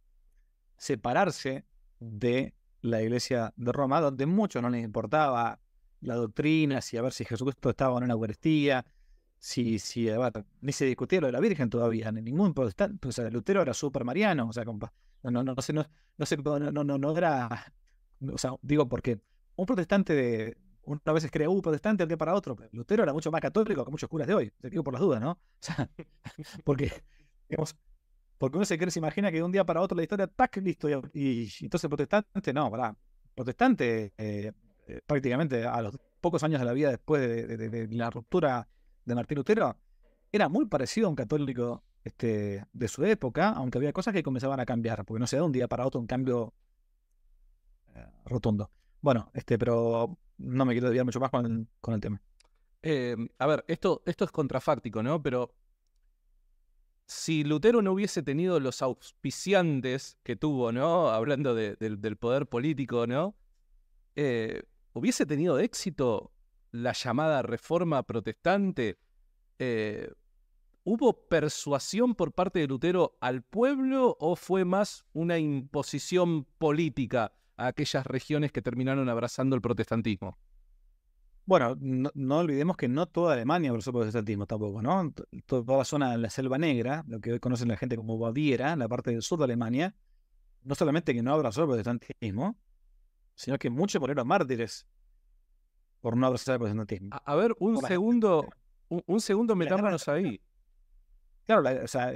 separarse de la iglesia de Roma, donde mucho no les importaba la doctrina, si a ver si Jesucristo estaba en una Eucaristía, si, si eh, ni se discutía lo de la Virgen todavía, ni ningún protestante, o sea, Lutero era súper mariano, o sea, no, no, no, no, no, no, era, o sea, digo porque un protestante de, una vez cree, uh, un protestante, el día para otro. Lutero era mucho más católico que muchos curas de hoy, te digo por las dudas, ¿no? O sea, porque, porque uno se cree, se imagina que de un día para otro la historia, está listo, y, entonces protestante, no, para protestante, eh, eh, prácticamente a los pocos años de la vida después de, la ruptura de Martín Lutero, era muy parecido a un católico este, de su época, aunque había cosas que comenzaban a cambiar, porque no se da de un día para otro un cambio eh, rotundo. Bueno, este, pero no me quiero desviar mucho más con, el tema. Em, a ver, esto, esto es contrafáctico, ¿no? Pero si Lutero no hubiese tenido los auspiciantes que tuvo, ¿no? Hablando del poder político, ¿no? Eh, ¿Hubiese tenido éxito la llamada reforma protestante? Eh, ¿Hubo persuasión por parte de Lutero al pueblo o fue más una imposición política? a aquellas regiones que terminaron abrazando el protestantismo. Bueno, no, olvidemos que no toda Alemania abrazó el protestantismo tampoco, ¿no? Toda la zona de la Selva Negra, lo que hoy conocen la gente como Baviera, la parte del sur de Alemania, no solamente que no abrazó el protestantismo, sino que muchos murieron mártires por no abrazar el protestantismo. A, ver, un segundo, un, segundo metámonos ahí. Claro, o sea,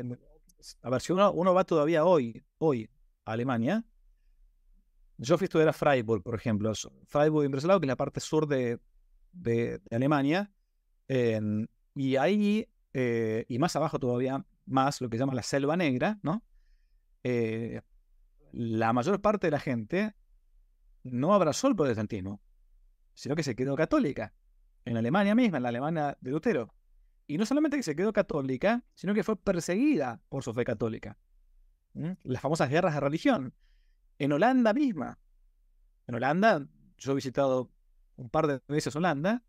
a ver, si uno, uno va todavía hoy, hoy a Alemania, yo fui estudiar a Freiburg, por ejemplo, Freiburg en Breslau, que es la parte sur de, Alemania, em, y ahí, eh, y más abajo todavía, más lo que llama la selva negra, ¿no? Eh, la mayor parte de la gente no abrazó el protestantismo, sino que se quedó católica, en Alemania misma, en la Alemania de Lutero. Y no solamente que se quedó católica, sino que fue perseguida por su fe católica. Las famosas guerras de religión en Holanda misma. En Holanda, yo he visitado un par de veces Holanda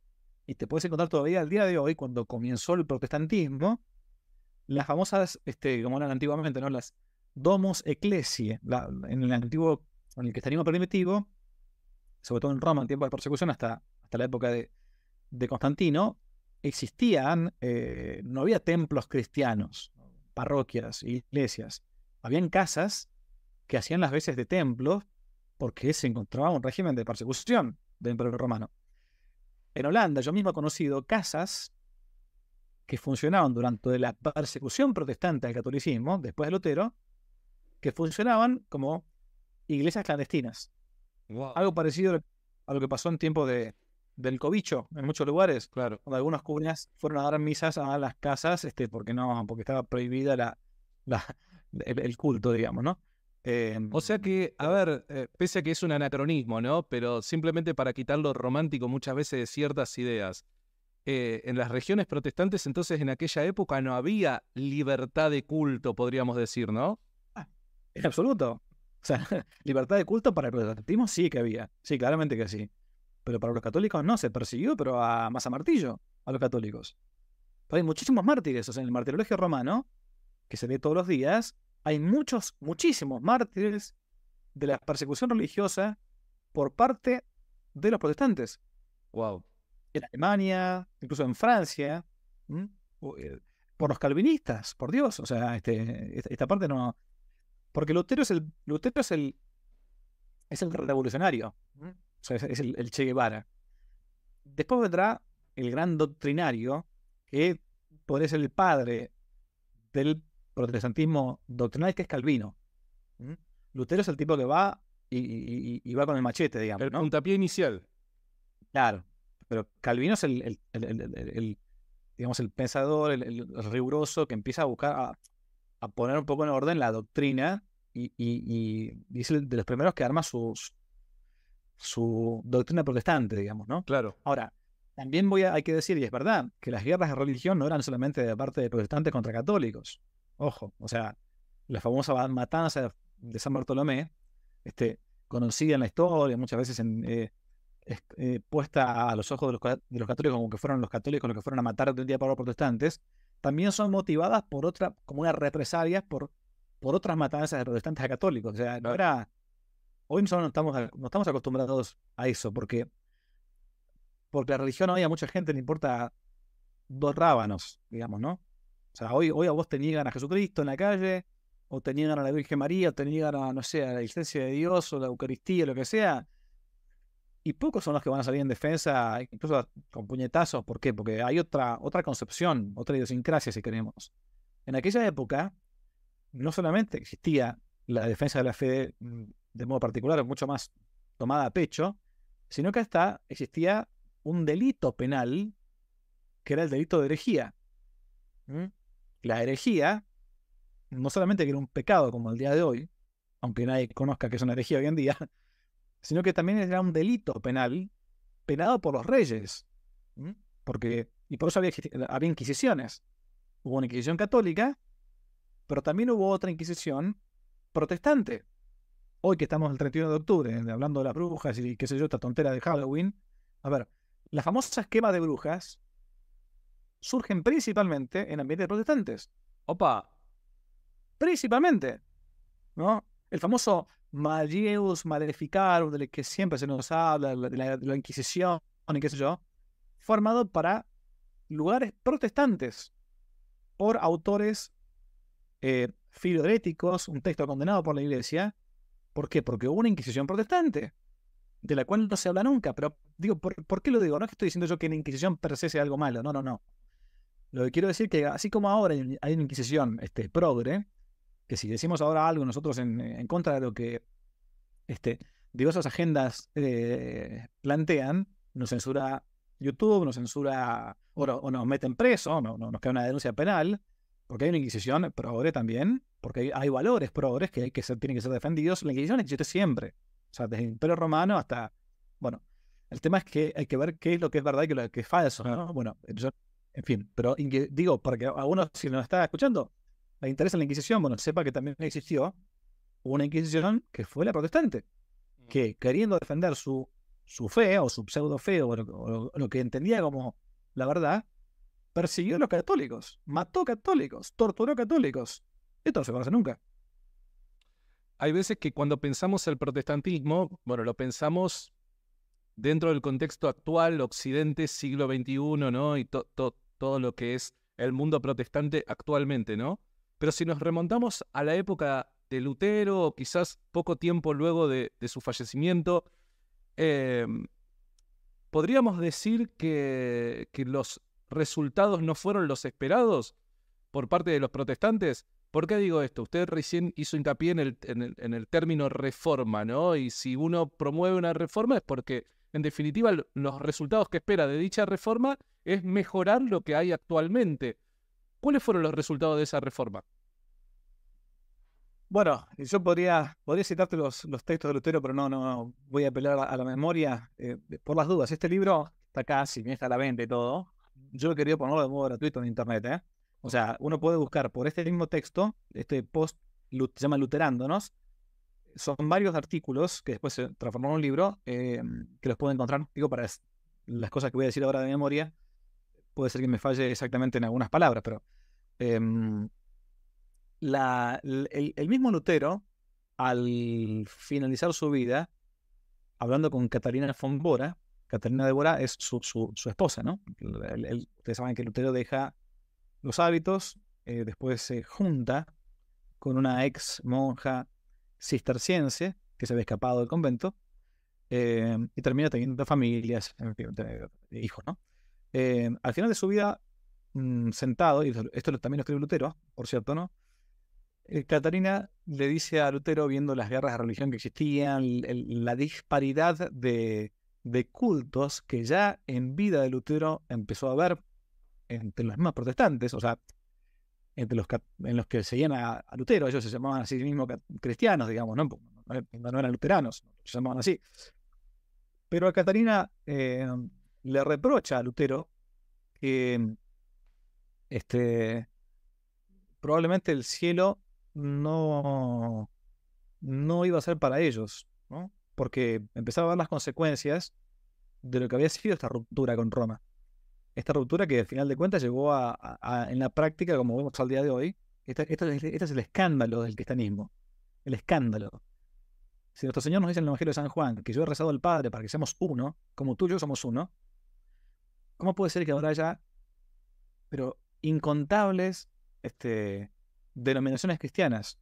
y te puedes encontrar todavía al día de hoy, cuando comenzó el protestantismo, las famosas, este, como eran antiguamente, ¿no? las domos ecclesiae, en el antiguo, en el cristianismo primitivo, sobre todo en Roma, en tiempos de persecución, hasta, hasta la época de, Constantino, existían, eh, no había templos cristianos, parroquias, iglesias, habían casas que hacían las veces de templos porque se encontraba un régimen de persecución del Imperio Romano. En Holanda yo mismo he conocido casas que funcionaban durante la persecución protestante al catolicismo, después de Lutero, que funcionaban como iglesias clandestinas. Algo parecido a lo que pasó en tiempo de, del cobicho en muchos lugares, claro. donde algunas cuñas fueron a dar misas a las casas este, porque no, estaba prohibida la, el culto, digamos, ¿no? Em, o sea que, a ver, eh, pese a que es un anacronismo, ¿no? Pero simplemente para quitar lo romántico muchas veces de ciertas ideas. Eh, en las regiones protestantes, entonces en aquella época no había libertad de culto, podríamos decir, ¿no? Ah, en absoluto. O sea, libertad de culto para el protestantismo sí que había. Sí, claramente que sí. Pero para los católicos no, se persiguió, pero a más a martillo, a los católicos. Pero hay muchísimos mártires. O sea, en el martirologio romano, que se ve todos los días, hay muchos, muchísimos mártires de la persecución religiosa por parte de los protestantes. Wow. En Alemania, incluso en Francia, eh, por los calvinistas, por Dios. O sea, este, esta, parte no. Porque Lutero es el, Lutero es el, es el revolucionario. O sea, es, el, Che Guevara. Después vendrá el gran doctrinario, que podría ser el padre del protestantismo doctrinal que es Calvino. Lutero es el tipo que va y, va con el machete, digamos. El ¿no? puntapié inicial. Claro, pero Calvino es el, digamos, el pensador, el, riguroso que empieza a buscar, a, poner un poco en orden la doctrina y, es de los primeros que arma su, doctrina protestante, digamos, ¿no? Claro. Ahora, también voy a, hay que decir, y es verdad, que las guerras de religión no eran solamente de parte de protestantes contra católicos. Ojo, o sea, la famosa matanza de San Bartolomé, este, conocida en la historia, muchas veces en, eh, eh, puesta a los ojos de los, católicos como que fueron los católicos los que fueron a matar a un día para los protestantes, también son motivadas por otra, como una represalias por, por otras matanzas de protestantes a católicos. O sea, no Hoy nosotros no estamos, no estamos acostumbrados a eso, porque, porque la religión hoy a mucha gente le importa dos rábanos, digamos, ¿no? O sea, hoy, hoy a vos te niegan a Jesucristo en la calle, o te niegan a la Virgen María, o te niegan a, no sé, a la existencia de Dios, o la Eucaristía, lo que sea. Y pocos son los que van a salir en defensa, incluso con puñetazos. ¿Por qué? Porque hay otra, otra concepción, otra idiosincrasia, si queremos. En aquella época, no solamente existía la defensa de la fe mm, de modo particular, mucho más tomada a pecho, sino que hasta existía un delito penal que era el delito de herejía la herejía no solamente que era un pecado como el día de hoy, aunque nadie conozca que es una herejía hoy en día, sino que también era un delito penal penado por los reyes. Porque, y por eso había, había inquisiciones. Hubo una inquisición católica, pero también hubo otra inquisición protestante. Hoy que estamos el 31 de octubre, eh, hablando de las brujas y qué sé yo, esta tontera de Halloween. A ver, las famosas esquema de brujas surgen principalmente en ambientes protestantes. Opa, principalmente, ¿no? El famoso Malleus Maleficarum, del que siempre se nos habla, de la, la Inquisición, qué yo, formado para lugares protestantes por autores eh, un texto condenado por la Iglesia. ¿Por qué? Porque hubo una Inquisición protestante, de la cual no se habla nunca. Pero digo, ¿por, ¿por qué lo digo? No es que estoy diciendo yo que la Inquisición per se sea algo malo, no, no, no. Lo que quiero decir es que así como ahora hay una Inquisición este, progre, que si decimos ahora algo nosotros en, contra de lo que este, diversas agendas eh, plantean, nos censura YouTube, nos censura, o, nos meten preso, no, no, nos queda una denuncia penal, porque hay una Inquisición progre también, porque hay, valores progres que, que tienen que ser defendidos. La Inquisición existe siempre, o sea, desde el Imperio Romano hasta, bueno, el tema es que hay que ver qué es lo que es verdad y qué es lo que es falso, Bueno, yo en fin, pero digo, porque a uno, si nos está escuchando, le interesa la Inquisición, bueno, sepa que también existió una Inquisición que fue la protestante, mm. que queriendo defender su, su fe o su pseudo fe o lo, que entendía como la verdad, persiguió a los católicos, mató católicos, torturó católicos. Esto no se conoce nunca. Hay veces que cuando pensamos el protestantismo, bueno, lo pensamos dentro del contexto actual, Occidente, siglo XXI, ¿no? Y todo lo que es el mundo protestante actualmente, ¿no? Pero si nos remontamos a la época de Lutero, o quizás poco tiempo luego de, su fallecimiento, eh, podríamos decir que, los resultados no fueron los esperados por parte de los protestantes. ¿Por qué digo esto? Usted recién hizo hincapié en el, en el, en el término reforma, ¿no? Y si uno promueve una reforma es porque en definitiva, los resultados que espera de dicha reforma es mejorar lo que hay actualmente. ¿Cuáles fueron los resultados de esa reforma? Bueno, yo podría, citarte los, textos de Lutero, pero no, no voy a apelar a la memoria eh, por las dudas. Este libro está acá, si bien está a la venta y todo. Yo he querido ponerlo de modo gratuito en internet. ¿eh? O sea, uno puede buscar por este mismo texto, este post, se llama Luterándonos, son varios artículos que después se transformaron en un libro, eh, que los puedo encontrar, digo, para las cosas que voy a decir ahora de memoria, puede ser que me falle exactamente en algunas palabras, pero em, la, el, mismo Lutero, al finalizar su vida, hablando con Catalina von Bora, Catalina de Bora es su, esposa, ¿no? ustedes saben que Lutero deja los hábitos, eh, después se junta con una ex monja cisterciense que se había escapado del convento eh, y termina teniendo familias, hijos, ¿no? Eh, al final de su vida, mm, sentado, y esto también lo escribe Lutero, por cierto, ¿no? Eh, Catarina le dice a Lutero, viendo las guerras de religión que existían, la disparidad de, cultos que ya en vida de Lutero empezó a haber entre los más protestantes, o sea, los, en los que seguían a, Lutero. Ellos se llamaban a sí mismos cristianos, digamos, ¿no? No, eran luteranos, se llamaban así. Pero a Catarina eh, le reprocha a Lutero que este, probablemente el cielo no, no iba a ser para ellos, ¿no? porque empezaba a ver las consecuencias de lo que había sido esta ruptura con Roma esta ruptura que al final de cuentas llegó a, en la práctica, como vemos al día de hoy, este es el escándalo del cristianismo. El escándalo. Si nuestro Señor nos dice en el Evangelio de San Juan que yo he rezado al Padre para que seamos uno, como tú y yo somos uno, ¿cómo puede ser que ahora haya pero incontables este, denominaciones cristianas?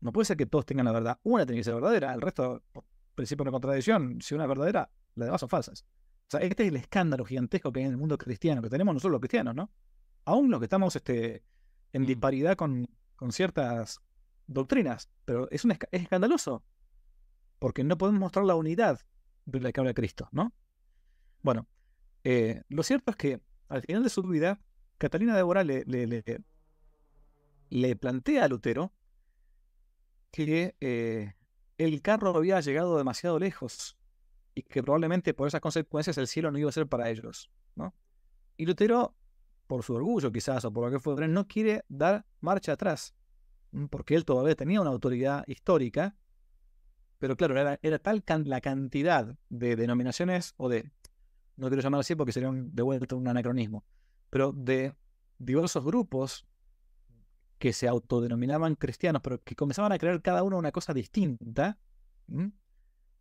No puede ser que todos tengan la verdad. Una tiene que ser verdadera, el resto, por principio una contradicción, si una es verdadera, las demás son falsas este es el escándalo gigantesco que hay en el mundo cristiano, que tenemos nosotros los cristianos, ¿no? Aún los que estamos este, en mm. disparidad con, ciertas doctrinas, pero es, un, escandaloso, porque no podemos mostrar la unidad de la que habla Cristo, ¿no? Bueno, eh, lo cierto es que al final de su vida, Catalina de Bora le, plantea a Lutero que eh, el carro había llegado demasiado lejos y que probablemente por esas consecuencias el cielo no iba a ser para ellos. ¿no? Y Lutero, por su orgullo quizás o por lo que fue, no quiere dar marcha atrás, porque él todavía tenía una autoridad histórica, pero claro, era, era tal la cantidad de denominaciones o de, no quiero llamar así porque sería un, de vuelta un anacronismo, pero de diversos grupos que se autodenominaban cristianos, pero que comenzaban a creer cada uno una cosa distinta,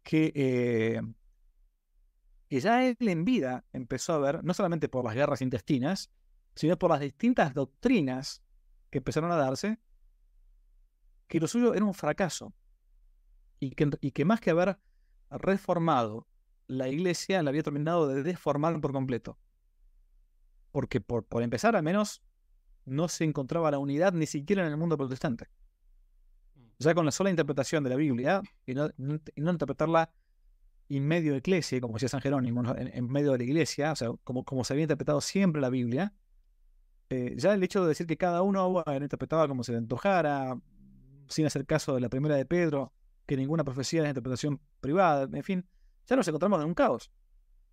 que eh, que ya él en vida empezó a ver, no solamente por las guerras intestinas, sino por las distintas doctrinas que empezaron a darse, que lo suyo era un fracaso. Y que, y que más que haber reformado la iglesia, la había terminado de deformar por completo. Porque por, por empezar, al menos, no se encontraba la unidad ni siquiera en el mundo protestante. Mm. Ya con la sola interpretación de la Biblia, y no, y no interpretarla en medio de iglesia, como decía San Jerónimo, en, medio de la iglesia, o sea, como, como se había interpretado siempre la Biblia, eh, ya el hecho de decir que cada uno lo interpretaba como se le antojara, sin hacer caso de la primera de Pedro, que ninguna profecía es interpretación privada, en fin, ya nos encontramos en un caos.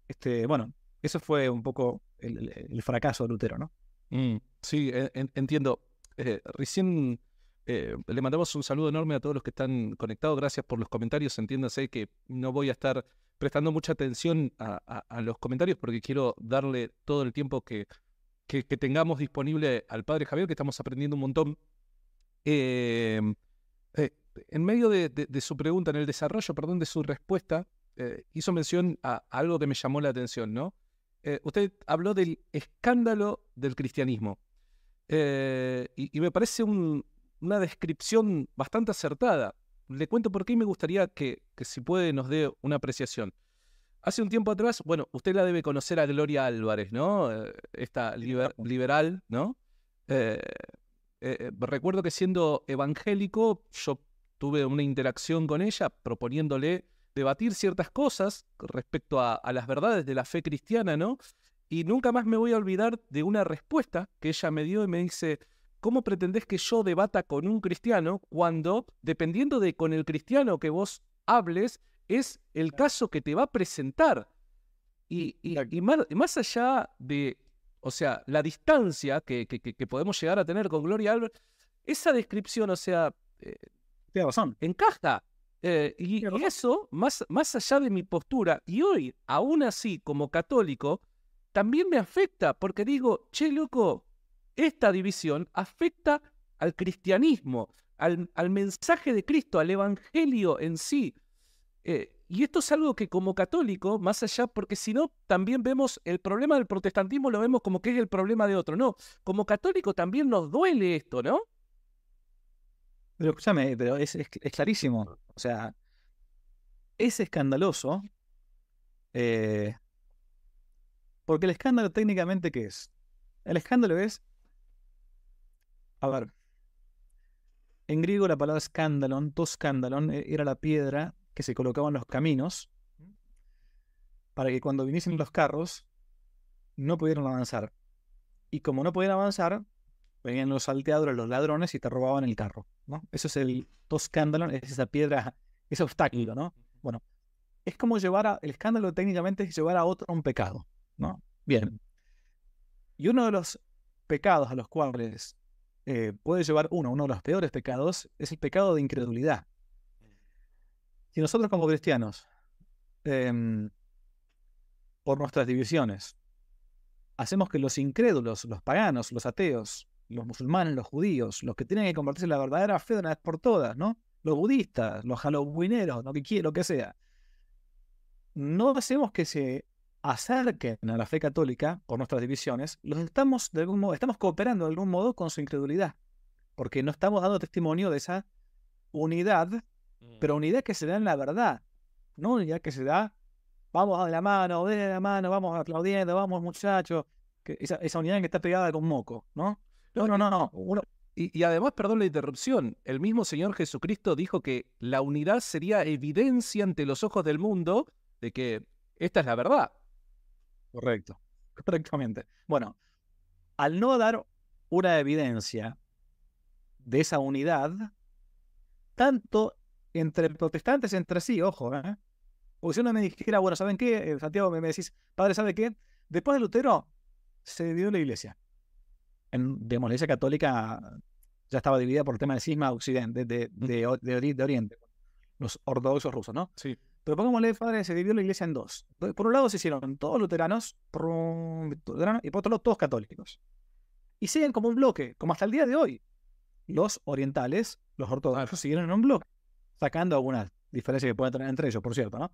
Este, bueno, eso fue un poco el, fracaso de Lutero, ¿no? Mm, sí, entiendo. Eh, recién eh, le mandamos un saludo enorme a todos los que están conectados. Gracias por los comentarios. Entiéndase que no voy a estar prestando mucha atención a, los comentarios porque quiero darle todo el tiempo que, tengamos disponible al padre Javier, que estamos aprendiendo un montón. Eh, eh, en medio de, su pregunta, en el desarrollo, perdón, de su respuesta, hizo mención a, algo que me llamó la atención, ¿no? usted habló del escándalo del cristianismo. y me parece un, una descripción bastante acertada. Le cuento por qué me gustaría que, si puede nos dé una apreciación. Hace un tiempo atrás, bueno, usted la debe conocer a Gloria Álvarez, ¿no? Eh, esta liberal, ¿no? Eh, eh, recuerdo que siendo evangélico, yo tuve una interacción con ella proponiéndole debatir ciertas cosas respecto a, a, las verdades de la fe cristiana, ¿no? Y nunca más me voy a olvidar de una respuesta que ella me dio y me dice, ¿cómo pretendés que yo debata con un cristiano cuando, dependiendo de con el cristiano que vos hables, es el caso que te va a presentar? Y, más, allá de, o sea, la distancia que, podemos llegar a tener con Gloria Albert, esa descripción, o sea, eh, encaja. Eh, y, eso, más, más allá de mi postura, y hoy, aún así, como católico, también me afecta, porque digo, che, loco, esta división afecta al cristianismo, al, mensaje de Cristo, al Evangelio en sí. Eh, y esto es algo que como católico, más allá, porque si no, también vemos el problema del protestantismo, lo vemos como que es el problema de otro. No, como católico también nos duele esto, ¿no? Pero escúchame, pero es, clarísimo. O sea, es escandaloso. Eh, porque el escándalo técnicamente, ¿qué es? El escándalo es a ver, en griego la palabra escándalon, tos e, era la piedra que se colocaba en los caminos para que cuando viniesen los carros no pudieran avanzar. Y como no podían avanzar, venían los salteadores, los ladrones y te robaban el carro. ¿no? Eso es el tos es esa piedra, ese obstáculo, ¿no? Bueno, es como llevar el escándalo técnicamente es llevar a otro a un pecado, ¿no? Bien. Y uno de los pecados a los cuales eh, puede llevar uno, uno de los peores pecados, es el pecado de incredulidad. Y nosotros como cristianos, em, por nuestras divisiones, hacemos que los incrédulos, los paganos, los ateos, los musulmanes, los judíos, los que tienen que convertirse en la verdadera fe de una vez por todas, ¿no? Los budistas, los halloweeneros, lo que lo que sea. No hacemos que se acerquen a la fe católica por nuestras divisiones, los estamos de algún modo, estamos cooperando de algún modo con su incredulidad, porque no estamos dando testimonio de esa unidad, mm. pero unidad que se da en la verdad, no unidad que se da, vamos a la mano, de la mano, vamos aplaudiendo, vamos muchachos, esa, esa, unidad que está pegada con moco, ¿no? No, no, no, y, además, perdón la interrupción, el mismo Señor Jesucristo dijo que la unidad sería evidencia ante los ojos del mundo de que esta es la verdad. Correcto, correctamente. Bueno, al no dar una evidencia de esa unidad, tanto entre protestantes entre sí, ojo, ¿eh? Porque si uno me dijera, bueno, ¿saben qué? Eh, Santiago, me, me decís, padre, ¿sabe qué? Después de Lutero se dividió la iglesia. En, digamos, la iglesia católica ya estaba dividida por el tema del cisma occidente, de, de, de, oriente, los ortodoxos rusos, ¿no? Sí. Pero como padre se dividió la iglesia en dos. Por un lado se hicieron todos luteranos, y por otro lado todos católicos. Y siguen como un bloque, como hasta el día de hoy. Los orientales, los ortodoxos, siguieron en un bloque, sacando algunas diferencias que pueden tener entre ellos, por cierto, ¿no?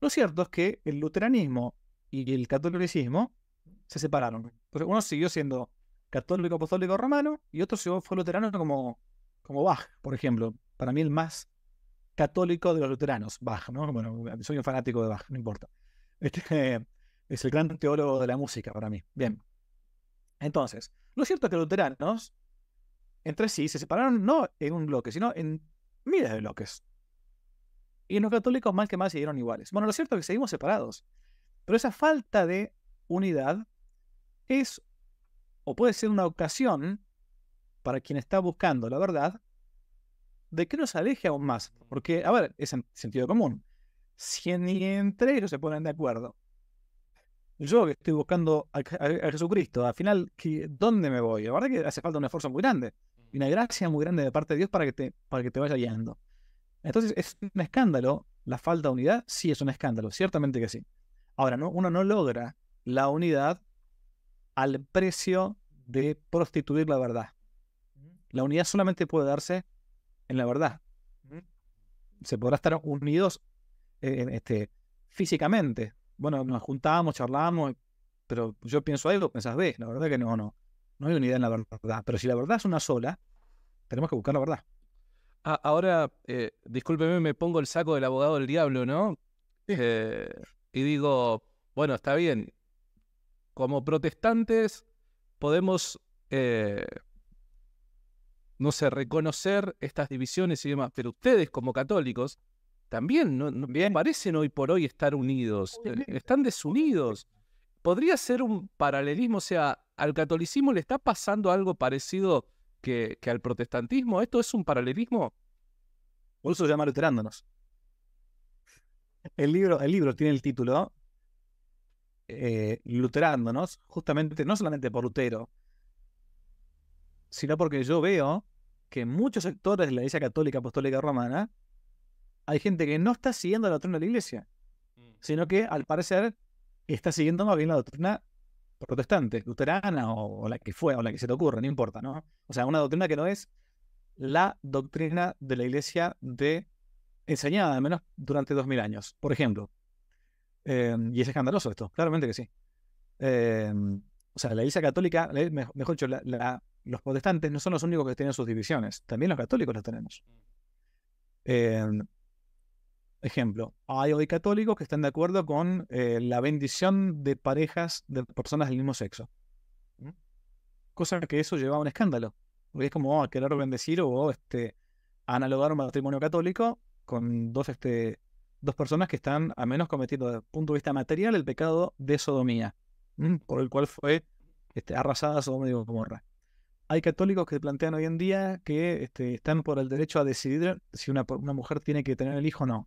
Lo cierto es que el luteranismo y el catolicismo se separaron. Entonces uno siguió siendo católico apostólico romano y otro fue luterano como, como Bach, por ejemplo. Para mí el más católico de los luteranos, Bach, ¿no? Bueno, soy un fanático de Bach, no importa. Este es el gran teólogo de la música para mí. Bien. Entonces, lo cierto es que los luteranos entre sí se separaron no en un bloque, sino en miles de bloques. Y los católicos más que más siguieron iguales. Bueno, lo cierto es que seguimos separados. Pero esa falta de unidad es o puede ser una ocasión para quien está buscando la verdad de que nos aleje aún más. Porque, a ver, es en sentido común. Si ni entre ellos se ponen de acuerdo, yo que estoy buscando a, Jesucristo, al final, ¿dónde me voy? La verdad que hace falta un esfuerzo muy grande y una gracia muy grande de parte de Dios para que te, para que te vaya guiando. Entonces, ¿es un escándalo la falta de unidad? Sí, es un escándalo, ciertamente que sí. Ahora, uno no logra la unidad al precio de prostituir la verdad. La unidad solamente puede darse en la verdad. Se podrá estar unidos eh, este, físicamente. Bueno, nos juntábamos, charlábamos, pero yo pienso algo, pensás ve, La verdad que no, no. No hay unidad en la verdad. Pero si la verdad es una sola, tenemos que buscar la verdad. Ah, ahora, eh, discúlpeme, me pongo el saco del abogado del diablo, ¿no? Eh, y digo, bueno, está bien. Como protestantes podemos no sé, reconocer estas divisiones y demás, pero ustedes como católicos también no, parecen hoy por hoy estar unidos, eh, están desunidos. Podría ser un paralelismo, o sea, al catolicismo le está pasando algo parecido que, al protestantismo, esto es un paralelismo. Por eso se llama Luterándonos. El libro, el libro tiene el título eh, Luterándonos, justamente no solamente por Lutero, sino porque yo veo que en muchos sectores de la Iglesia Católica Apostólica Romana hay gente que no está siguiendo la doctrina de la Iglesia, mm. sino que al parecer está siguiendo más bien la doctrina protestante, luterana o, la que fue, o la que se te ocurre, no importa, ¿no? O sea, una doctrina que no es la doctrina de la Iglesia de enseñada, al menos durante dos mil años, por ejemplo. Eh, y es escandaloso esto, claramente que sí. Eh, o sea, la Iglesia Católica, eh, mejor dicho, la los protestantes no son los únicos que tienen sus divisiones, también los católicos las tenemos. Eh, ejemplo, hay hoy católicos que están de acuerdo con eh, la bendición de parejas de personas del mismo sexo. Cosa que eso lleva a un escándalo. Porque es como a oh, querer bendecir o este, analogar un matrimonio católico con dos, este, dos personas que están, a menos cometiendo desde el punto de vista material, el pecado de sodomía, por el cual fue este, arrasada sodomía y Gomorra hay católicos que plantean hoy en día que este, están por el derecho a decidir si una, mujer tiene que tener el hijo o no.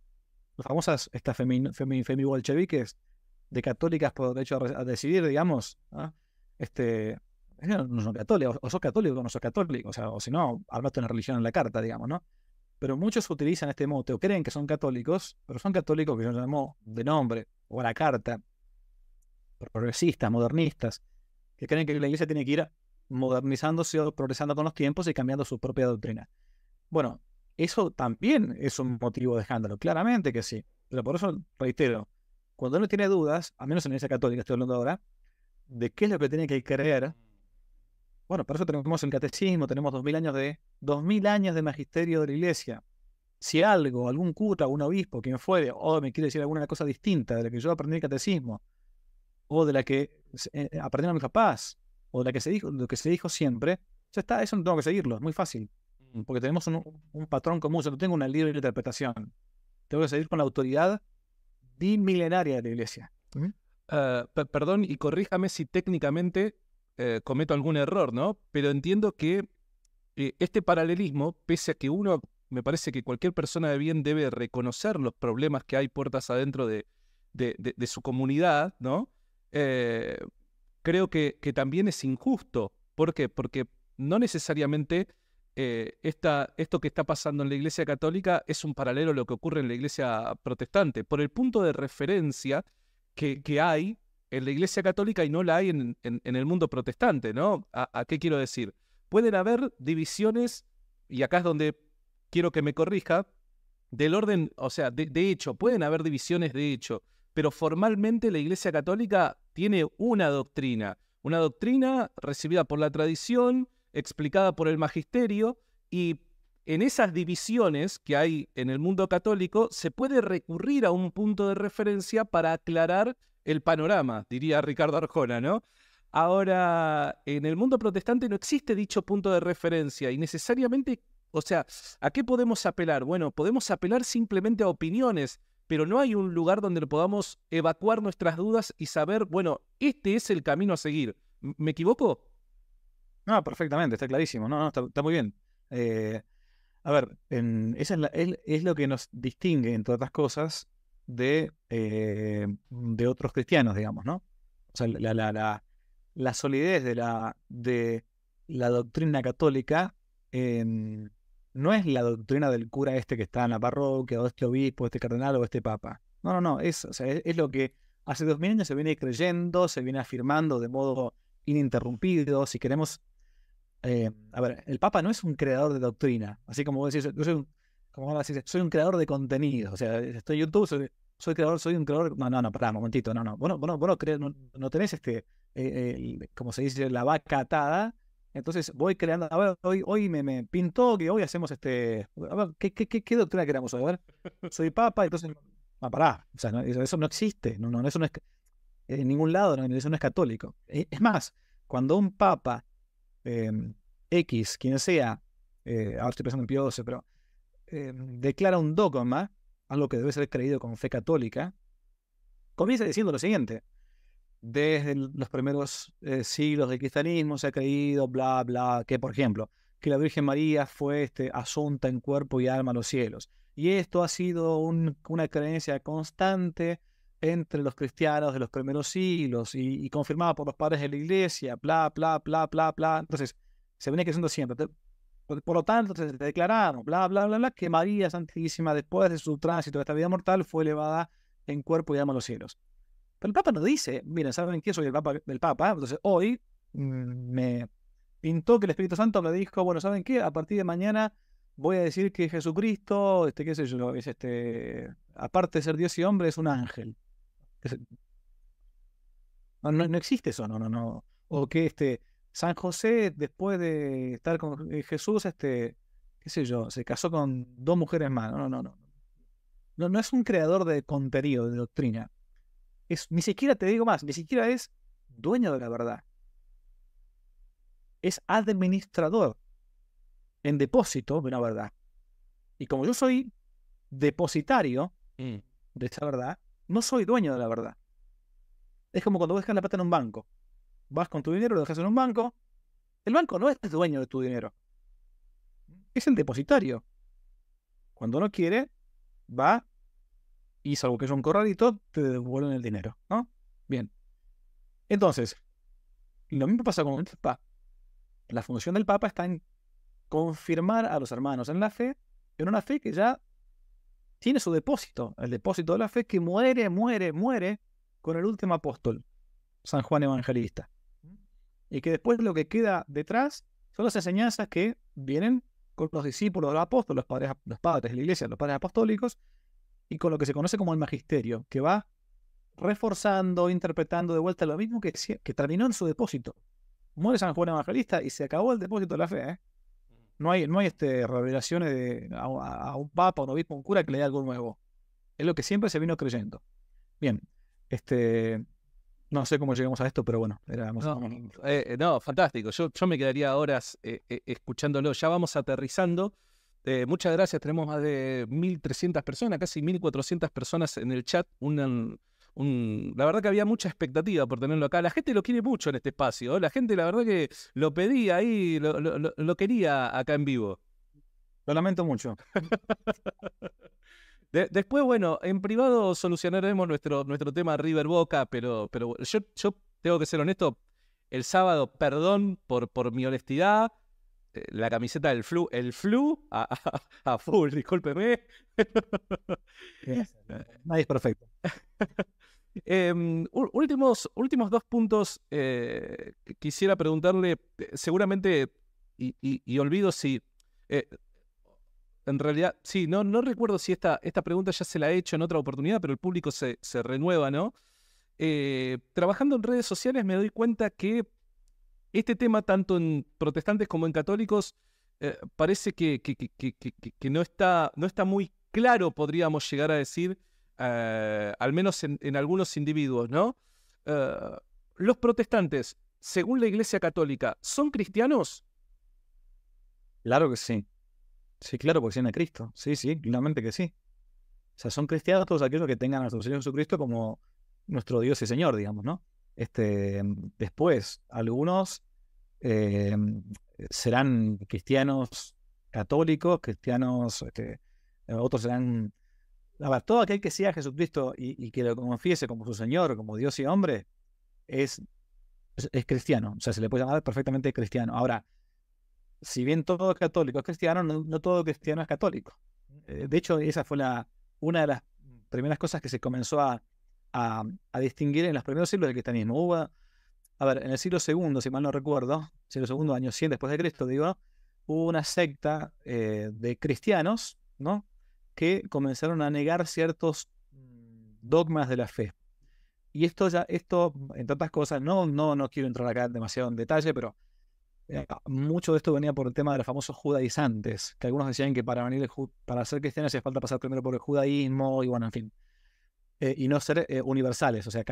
Las famosas, estas femi, bolcheviques de católicas por derecho a, decidir, digamos, ¿ah? este, no son católicos, o sos católico o no sos católico, o, si no, hablaste una religión en la carta, digamos, ¿no? Pero muchos utilizan este mote o creen que son católicos, pero son católicos que yo llamo de nombre o a la carta, progresistas, modernistas, que creen que la iglesia tiene que ir modernizándose o progresando con los tiempos y cambiando su propia doctrina. Bueno, eso también es un motivo de escándalo, claramente que sí. Pero por eso reitero, cuando uno tiene dudas, a menos en la Iglesia Católica estoy hablando ahora, de qué es lo que tiene que creer, bueno, para eso tenemos el catecismo, tenemos dos mil años de, dos años de magisterio de la Iglesia. Si algo, algún cura, un obispo, quien fuere, o me quiere decir alguna cosa distinta de la que yo aprendí el catecismo, o de la que eh, aprendieron mis papás, o la que se dijo, lo que se dijo siempre, ya está, eso no tengo que seguirlo, es muy fácil, mm. porque tenemos un, patrón común, yo no tengo una libre interpretación, tengo que seguir con la autoridad bimilenaria de la iglesia. Eh, perdón, y corríjame si técnicamente eh, cometo algún error, ¿no? Pero entiendo que eh, este paralelismo, pese a que uno, me parece que cualquier persona de bien debe reconocer los problemas que hay puertas adentro de, su comunidad, ¿no? creo que, que también es injusto. ¿Por qué? Porque no necesariamente eh, esto que está pasando en la Iglesia Católica es un paralelo a lo que ocurre en la Iglesia Protestante, por el punto de referencia que, hay en la Iglesia Católica y no la hay en, el mundo protestante, ¿no? ¿A, qué quiero decir? Pueden haber divisiones, y acá es donde quiero que me corrija, del orden, o sea, de hecho, pueden haber divisiones de hecho, pero formalmente la Iglesia Católica tiene una doctrina, una doctrina recibida por la tradición, explicada por el magisterio, y en esas divisiones que hay en el mundo católico se puede recurrir a un punto de referencia para aclarar el panorama, diría Ricardo Arjona, ¿no? Ahora, en el mundo protestante no existe dicho punto de referencia y necesariamente, o sea, ¿a qué podemos apelar? Bueno, podemos apelar simplemente a opiniones pero no hay un lugar donde podamos evacuar nuestras dudas y saber, bueno, este es el camino a seguir. ¿Me equivoco? No, perfectamente, está clarísimo. No, está, muy bien. Eh, a ver, esa es, lo que nos distingue, entre otras cosas, de, eh, de otros cristianos, digamos, ¿no? O sea, la, solidez de la, de la doctrina católica en, no es la doctrina del cura este que está en la parroquia, o este obispo, este cardenal o este papa. No, no, no, es, es, lo que hace dos mil años se viene creyendo, se viene afirmando de modo ininterrumpido. Si queremos, eh, a ver, el papa no es un creador de doctrina, así como vos decís, yo soy un, como soy un creador de contenido, o sea, estoy en YouTube, soy, creador, soy un creador. No, no, no, pará, un momentito, no, no. Bueno, bueno, bueno, no, tenés este, eh, como se dice, la vaca atada entonces voy creando, a ver, hoy, me, pintó que hoy hacemos este, ¿qué, doctrina queramos? A soy papa, y entonces, ah, pará, eso, no existe, no, eso no es, en ningún lado, no, eso no es católico. E, es más, cuando un papa, em, X, quien sea, eh, ahora estoy pensando en Pío XII, pero em, declara un dogma, algo que debe ser creído con fe católica, comienza diciendo lo siguiente, desde los primeros eh, siglos del cristianismo se ha creído, bla, bla, que por ejemplo, que la Virgen María fue este, asunta en cuerpo y alma a los cielos. Y esto ha sido una creencia constante entre los cristianos de los primeros siglos y, confirmada por los padres de la iglesia, bla, bla, bla, bla, bla. Entonces, se venía creciendo siempre. Por lo tanto, se declararon, bla, bla, bla, bla, que María Santísima, después de su tránsito de esta vida mortal, fue elevada en cuerpo y alma a los cielos. Pero el Papa no dice, mira, ¿saben qué? Soy el Papa. del Papa. Entonces hoy mm, me pintó que el Espíritu Santo me dijo, bueno, ¿saben qué? A partir de mañana voy a decir que Jesucristo, este, qué sé yo, este, aparte de ser Dios y hombre, es un ángel. No, existe eso, no, no, no. O que este, San José, después de estar con eh, Jesús, este, qué sé yo, se casó con dos mujeres más. No, no, no. No, no, no es un creador de contenido, de doctrina. Es, ni siquiera te digo más, ni siquiera es dueño de la verdad. Es administrador en depósito de una verdad. Y como yo soy depositario mm. de esta verdad, no soy dueño de la verdad. Es como cuando dejas la plata en un banco. Vas con tu dinero, lo dejas en un banco. El banco no es dueño de tu dinero. Es el depositario. Cuando no quiere, va y salvo que son un corralito, te devuelven el dinero, ¿no? Bien. Entonces, lo mismo pasa con el Papa. La función del Papa está en confirmar a los hermanos en la fe, en una fe que ya tiene su depósito, el depósito de la fe que muere, muere, muere con el último apóstol, San Juan Evangelista. Y que después lo que queda detrás son las enseñanzas que vienen con los discípulos de los apóstoles, los padres, los padres de la iglesia, los padres apostólicos, y con lo que se conoce como el magisterio, que va reforzando, interpretando de vuelta lo mismo que, que terminó en su depósito. Muere San Juan Evangelista y se acabó el depósito de la fe. ¿eh? No hay, no hay este, revelaciones a, un papa, un obispo, un cura que le dé algo nuevo. Es lo que siempre se vino creyendo. Bien, este, no sé cómo llegamos a esto, pero bueno, era, eh, eh, no, fantástico. Yo, yo me quedaría horas escuchándolo. Ya vamos aterrizando. Este, muchas gracias, tenemos más de 1.300 personas, casi 1.400 personas en el chat. la verdad que había mucha expectativa por tenerlo acá. La gente lo quiere mucho en este espacio. La gente, la verdad que lo pedía ahí, lo, quería acá en vivo. Lo lamento mucho. después, bueno, en privado solucionaremos nuestro, nuestro tema River Boca, pero, pero yo, yo tengo que ser honesto. El sábado, perdón por, por mi honestidad, eh, la camiseta del flu, el flu a, full, discúlpeme. Nadie es perfecto. Em, últimos, últimos dos puntos eh, quisiera preguntarle, eh, seguramente, y, olvido si, en realidad, sí, no, no recuerdo si esta, esta pregunta ya se la he hecho en otra oportunidad, pero el público se, se renueva, ¿no? trabajando en redes sociales me doy cuenta que este tema, tanto en protestantes como en católicos, eh, parece que, no, está, no está muy claro, podríamos llegar a decir, eh, al menos en, algunos individuos, ¿no? Eh, los protestantes, según la Iglesia Católica, ¿son cristianos? Claro que sí. Sí, claro, porque tienen a Cristo. Sí, sí, claramente que sí. O sea, son cristianos todos aquellos que tengan a nuestro Señor Jesucristo como nuestro Dios y Señor, digamos, ¿no? Este, después, algunos eh, serán cristianos católicos, cristianos, este, otros serán... todo aquel que sea Jesucristo y, que lo confiese como su Señor, como Dios y hombre, es, es, cristiano. O sea, se le puede llamar perfectamente cristiano. Ahora, si bien todo católico es cristiano, no, todo cristiano es católico. Eh, de hecho, esa fue la, una de las primeras cosas que se comenzó a, a, distinguir en los primeros siglos del cristianismo. Hubo, a ver, en el siglo II, si mal no recuerdo, siglo II, año 100 después de Cristo, digo, hubo una secta eh, de cristianos, ¿no? Que comenzaron a negar ciertos mm, dogmas de la fe. Y esto ya, esto, en tantas cosas, no, no, no quiero entrar acá demasiado en detalle, pero eh, mucho de esto venía por el tema de los famosos judaizantes, que algunos decían que para venir para ser cristiano hacía falta pasar primero por el judaísmo, y bueno, en fin. Eh, y no ser eh, universales, o sea,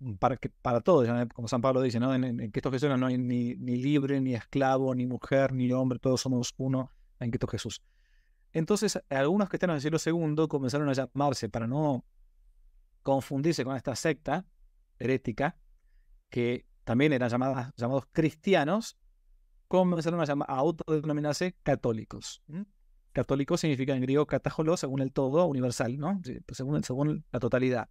mm, para, para todos, como San Pablo dice, ¿no? en, Cristo Jesús no hay ni, ni, libre, ni esclavo, ni mujer, ni hombre, todos somos uno en Cristo Jesús. Entonces, algunos cristianos del siglo segundo comenzaron a llamarse, para no confundirse con esta secta herética, que también eran llamadas, llamados cristianos, comenzaron a, a autodenominarse católicos. Católico significa en griego catájolo, según el todo universal, ¿no? Pues, según, la totalidad.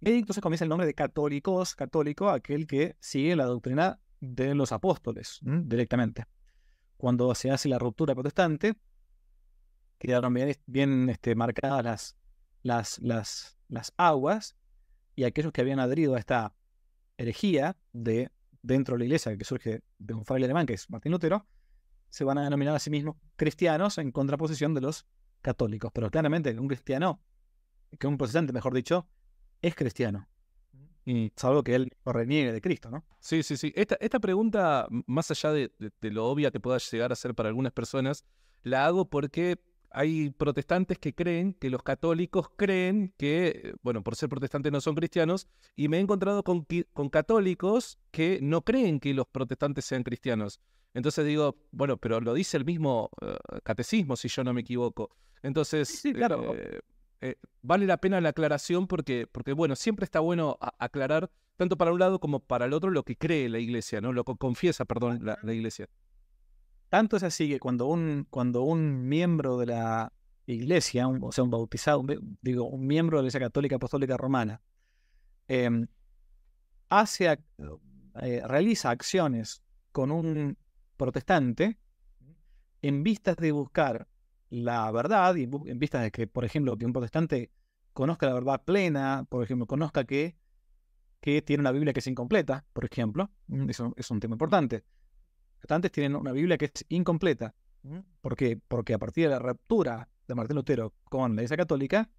Y entonces comienza el nombre de católicos, católico, aquel que sigue la doctrina de los apóstoles directamente. Cuando se hace la ruptura protestante, quedaron bien, bien este, marcadas las, aguas y aquellos que habían adherido a esta herejía de dentro de la iglesia que surge de un fraile alemán que es Martín Lutero, se van a denominar a sí mismos cristianos en contraposición de los católicos. Pero claramente un cristiano, que un protestante, mejor dicho, es cristiano. Y salvo que él reniegue de Cristo, ¿no? Sí, sí, sí. Esta, esta pregunta, más allá de, lo obvia que pueda llegar a ser para algunas personas, la hago porque hay protestantes que creen que los católicos creen que, eh, bueno, por ser protestantes no son cristianos, y me he encontrado con, con, católicos que no creen que los protestantes sean cristianos. Entonces digo, bueno, pero lo dice el mismo eh, catecismo, si yo no me equivoco. Entonces, eh, eh, vale la pena la aclaración porque, porque bueno, siempre está bueno aclarar, tanto para un lado como para el otro, lo que cree la iglesia, ¿no? Lo que confiesa, perdón, la, iglesia. Tanto es así que cuando un, cuando un miembro de la iglesia, o sea, un bautizado, digo, un miembro de la Iglesia Católica Apostólica Romana, em, hace, realiza acciones con un protestante, en vistas de buscar la verdad y en vistas de que, por ejemplo, que un protestante conozca la verdad plena, por ejemplo, conozca que, que tiene una Biblia que es incompleta, por ejemplo, mm, eso es un tema importante. Los protestantes tienen una Biblia que es incompleta. Porque a partir de la ruptura de Martín Lutero con la Iglesia Católica,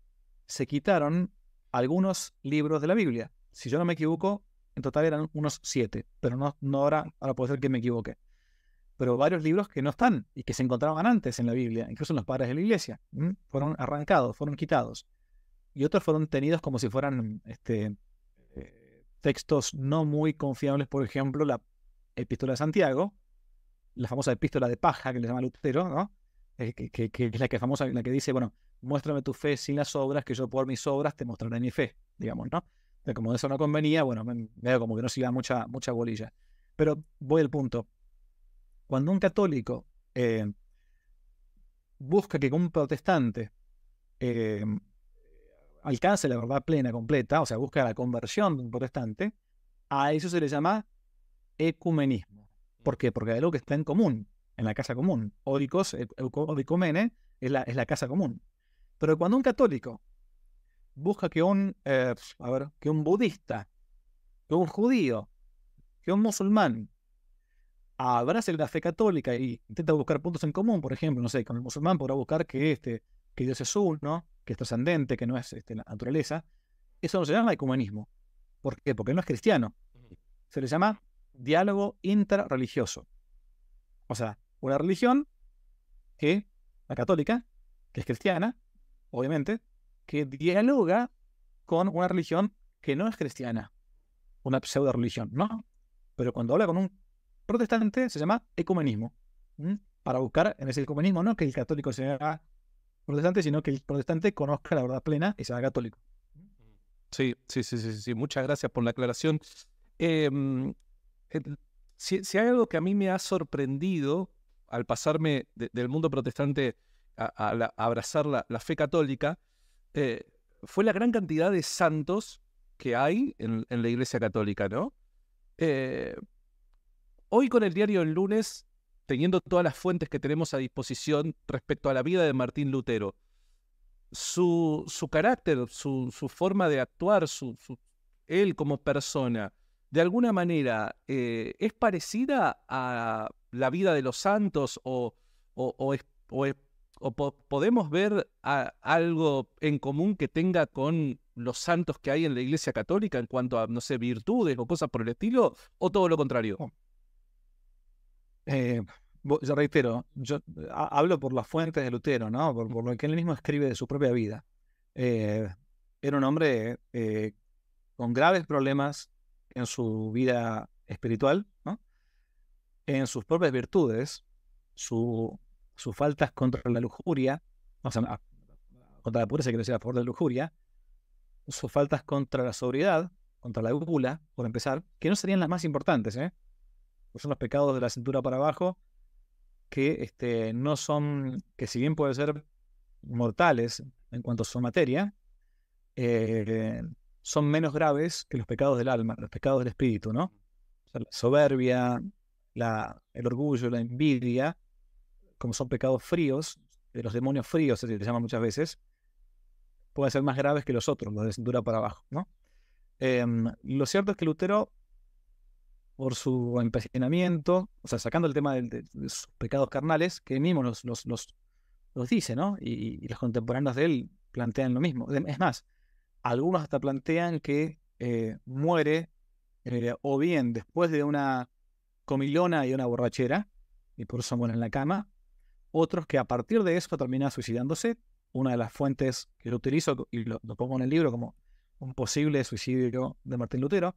se quitaron algunos libros de la Biblia. Si yo no me equivoco, en total eran unos siete, pero no, no ahora, ahora puede ser que me equivoque pero varios libros que no están y que se encontraban antes en la Biblia, incluso en los padres de la iglesia, fueron arrancados, fueron quitados. Y otros fueron tenidos como si fueran este, eh, textos no muy confiables, por ejemplo, la epístola de Santiago, la famosa epístola de paja que le llama Lutero, ¿no? Eh, que, es la que, famosa, la que dice, bueno, muéstrame tu fe sin las obras, que yo por mis obras te mostraré mi fe, digamos, ¿no? de como eso no convenía, bueno, veo como que no se mucha, mucha bolilla. Pero voy al punto cuando un católico eh, busca que un protestante eh, alcance la verdad plena, completa, o sea, busca la conversión de un protestante, a eso se le llama ecumenismo. ¿Por qué? Porque hay algo que está en común, en la casa común. Oricos, oricomene, e, es la, es la casa común. Pero cuando un católico busca que un, eh, a ver, que un budista, que un judío, que un musulmán abrace la fe católica y intenta buscar puntos en común, por ejemplo, no sé, con el musulmán podrá buscar que, este, que Dios es uno, que es trascendente, que no es este, la naturaleza, eso no se llama ecumenismo. ¿Por qué? Porque no es cristiano. Se le llama diálogo interreligioso. O sea, una religión que, la católica, que es cristiana, obviamente, que dialoga con una religión que no es cristiana, una pseudo religión, ¿no? Pero cuando habla con un protestante se llama ecumenismo. Para buscar en ese ecumenismo, no que el católico sea protestante, sino que el protestante conozca la verdad plena y sea católico. Sí, sí, sí, sí, sí. Muchas gracias por la aclaración. Em, si, hay algo que a mí me ha sorprendido al pasarme del mundo protestante a, abrazar la, fe católica, eh, fue la gran cantidad de santos que hay en, la Iglesia Católica, ¿no? Eh, Hoy con el diario El lunes, teniendo todas las fuentes que tenemos a disposición respecto a la vida de Martín Lutero, su, su carácter, su, su, forma de actuar, su, él como persona, de alguna manera eh, es parecida a la vida de los santos o, o, o, o podemos ver algo en común que tenga con los santos que hay en la Iglesia Católica en cuanto a, no sé, virtudes o cosas por el estilo, o todo lo contrario. Oh. Eh, yo reitero, yo eh, hablo por las fuentes de Lutero, ¿no? Por, lo que él mismo escribe de su propia vida. Eh, era un hombre con graves problemas en su vida espiritual, ¿no? en sus propias virtudes, su, sus faltas contra la lujuria, o sea, contra la pureza, que decir, a favor de la lujuria, sus faltas contra la sobriedad, contra la gula, por empezar, que no serían las más importantes, ¿eh? son los pecados de la cintura para abajo, que este, no son, que si bien pueden ser mortales en cuanto a su materia, eh, son menos graves que los pecados del alma, los pecados del espíritu, ¿no? la soberbia, el orgullo, la envidia, como son pecados fríos, de los demonios fríos se les llama muchas veces, pueden ser más graves que los otros, los de cintura para abajo, ¿no? Em, lo cierto es que Lutero por su empecinamiento, o sea, sacando el tema de, sus pecados carnales, que él mismo los, los, dice, ¿no? Y, los contemporáneos de él plantean lo mismo. Es más, algunos hasta plantean que eh, muere eh, o bien después de una comilona y una borrachera, y por eso muere en la cama, otros que a partir de eso termina suicidándose. Una de las fuentes que lo utilizo, y lo pongo en el libro como un posible suicidio de Martín Lutero,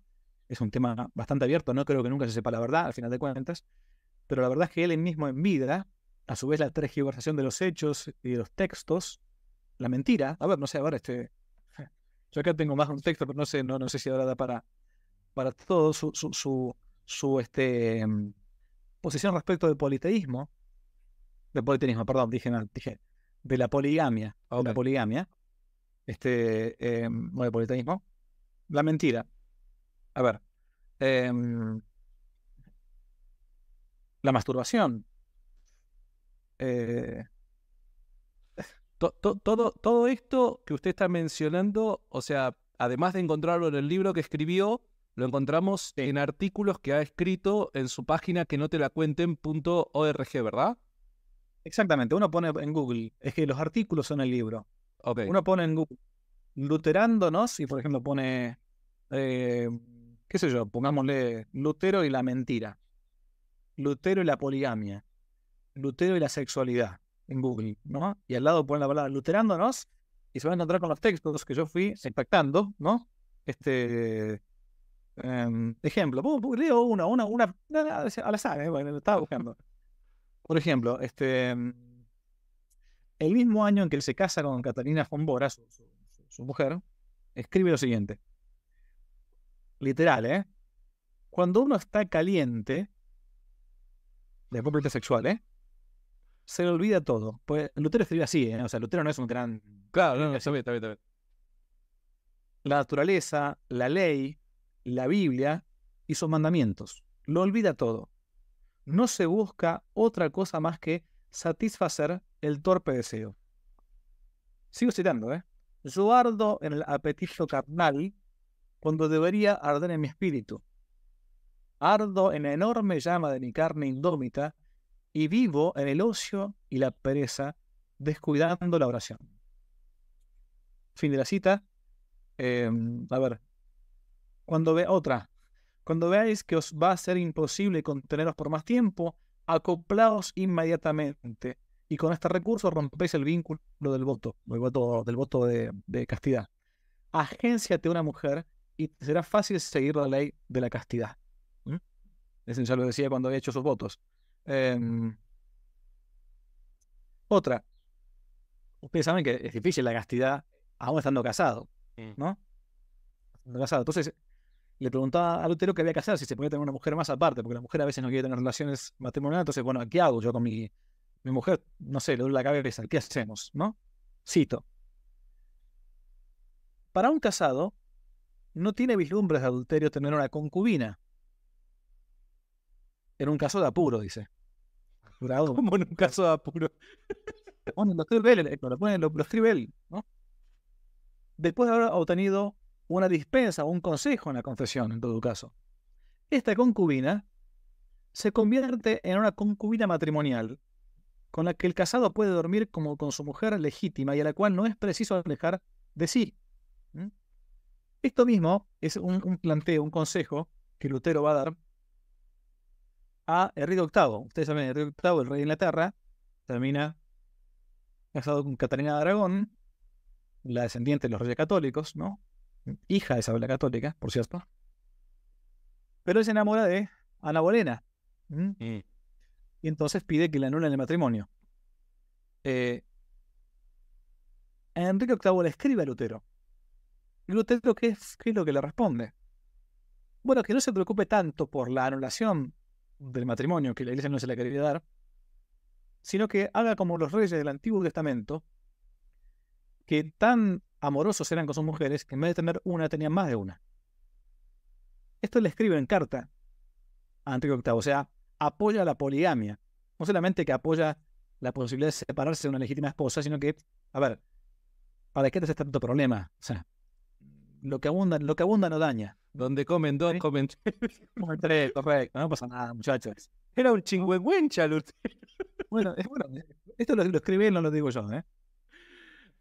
es un tema bastante abierto, no creo que nunca se sepa la verdad, al final de cuentas, pero la verdad es que él mismo en vida, a su vez la tergiversación de los hechos y de los textos, la mentira, a ver, no sé, a ver, este, yo acá tengo más un texto, pero no sé, no, no sé si ahora da para, para todo su, su, su, este, mm, posición respecto del politeísmo, del politeísmo, perdón, dije, de la poligamia, de la poligamia, este, eh, em, no, del politeísmo, la mentira. A ver, em, la masturbación. Eh, todo, todo esto que usted está mencionando, o sea, además de encontrarlo en el libro que escribió, lo encontramos en artículos que ha escrito en su página que no te la cuenten.org, ¿verdad? Exactamente, uno pone en Google, es que los artículos son el libro. Uno pone en Google luterándonos y por ejemplo pone eh, qué sé yo, pongámosle Lutero y la mentira, Lutero y la poligamia, Lutero y la sexualidad en Google, ¿no? Y al lado ponen la palabra luterándonos y se van a encontrar con los textos que yo fui impactando, ¿no? Este em, ejemplo, leo uno, una, una, A la ¿eh? bueno, estaba buscando. Por ejemplo, este, em, el mismo año en que él se casa con Catalina Fombora, su mujer, escribe lo siguiente literal, ¿eh? Cuando uno está caliente, de punto sexual, ¿eh? Se le olvida todo. Pues Lutero escribió así, ¿eh? O sea, Lutero no es un gran... Claro, no, está bien, está bien, está bien. La naturaleza, la ley, la Biblia y sus mandamientos. Lo olvida todo. No se busca otra cosa más que satisfacer el torpe deseo. Sigo citando, ¿eh? Yo en el apetito carnal cuando debería arder en mi espíritu. Ardo en la enorme llama de mi carne indómita y vivo en el ocio y la pereza, descuidando la oración. Fin de la cita. Em, a ver, cuando ve otra, cuando veáis que os va a ser imposible conteneros por más tiempo, acoplaos inmediatamente y con este recurso rompéis el vínculo del voto, del voto, del voto de, de castidad. Agénciate una mujer y será fácil seguir la ley de la castidad. Ese Eso ya lo decía cuando había hecho sus votos. Em, otra, ustedes saben que es difícil la castidad aún estando casado, ¿no? Entonces, le preguntaba a Lutero que había que si se podía tener una mujer más aparte, porque la mujer a veces no quiere tener relaciones matrimoniales, entonces, bueno, ¿qué hago yo con mi, mi mujer? No sé, le doy la cabeza, ¿qué hacemos? ¿No? Cito. Para un casado, no tiene vislumbres de adulterio tener una concubina. En un caso de apuro, dice. Como en un caso de apuro. Eh, lo escribe él, ¿no? Después de haber obtenido una dispensa o un consejo en la confesión, en todo caso. Esta concubina se convierte en una concubina matrimonial con la que el casado puede dormir como con su mujer legítima y a la cual no es preciso alejar de sí. Esto mismo es un, planteo, un consejo que Lutero va a dar a Enrique VIII. Ustedes saben, Enrique VIII, el rey de Inglaterra, termina casado con Catalina de Aragón, la descendiente de los reyes católicos, ¿no? Hija de Isabel Católica, por cierto. Pero él se enamora de Ana Bolena. Mm. Y entonces pide que le anulen el matrimonio. Eh, Enrique VIII le escribe a Lutero y ¿qué es, ¿qué es lo que le responde? Bueno, que no se preocupe tanto por la anulación del matrimonio que la iglesia no se la quería dar, sino que haga como los reyes del Antiguo Testamento, que tan amorosos eran con sus mujeres, que en vez de tener una, tenían más de una. Esto le escribe en carta a Antiguo VIII, o sea, apoya la poligamia. No solamente que apoya la posibilidad de separarse de una legítima esposa, sino que, a ver, ¿para qué te hace tanto problema? O sea, lo que abunda, lo que abunda no daña. Donde comen dos, comen tres. correcto. No pasa nada, muchachos. Era un chingüengüencha, Bueno, es, bueno, eh, esto lo, lo escribí, no lo digo yo, eh.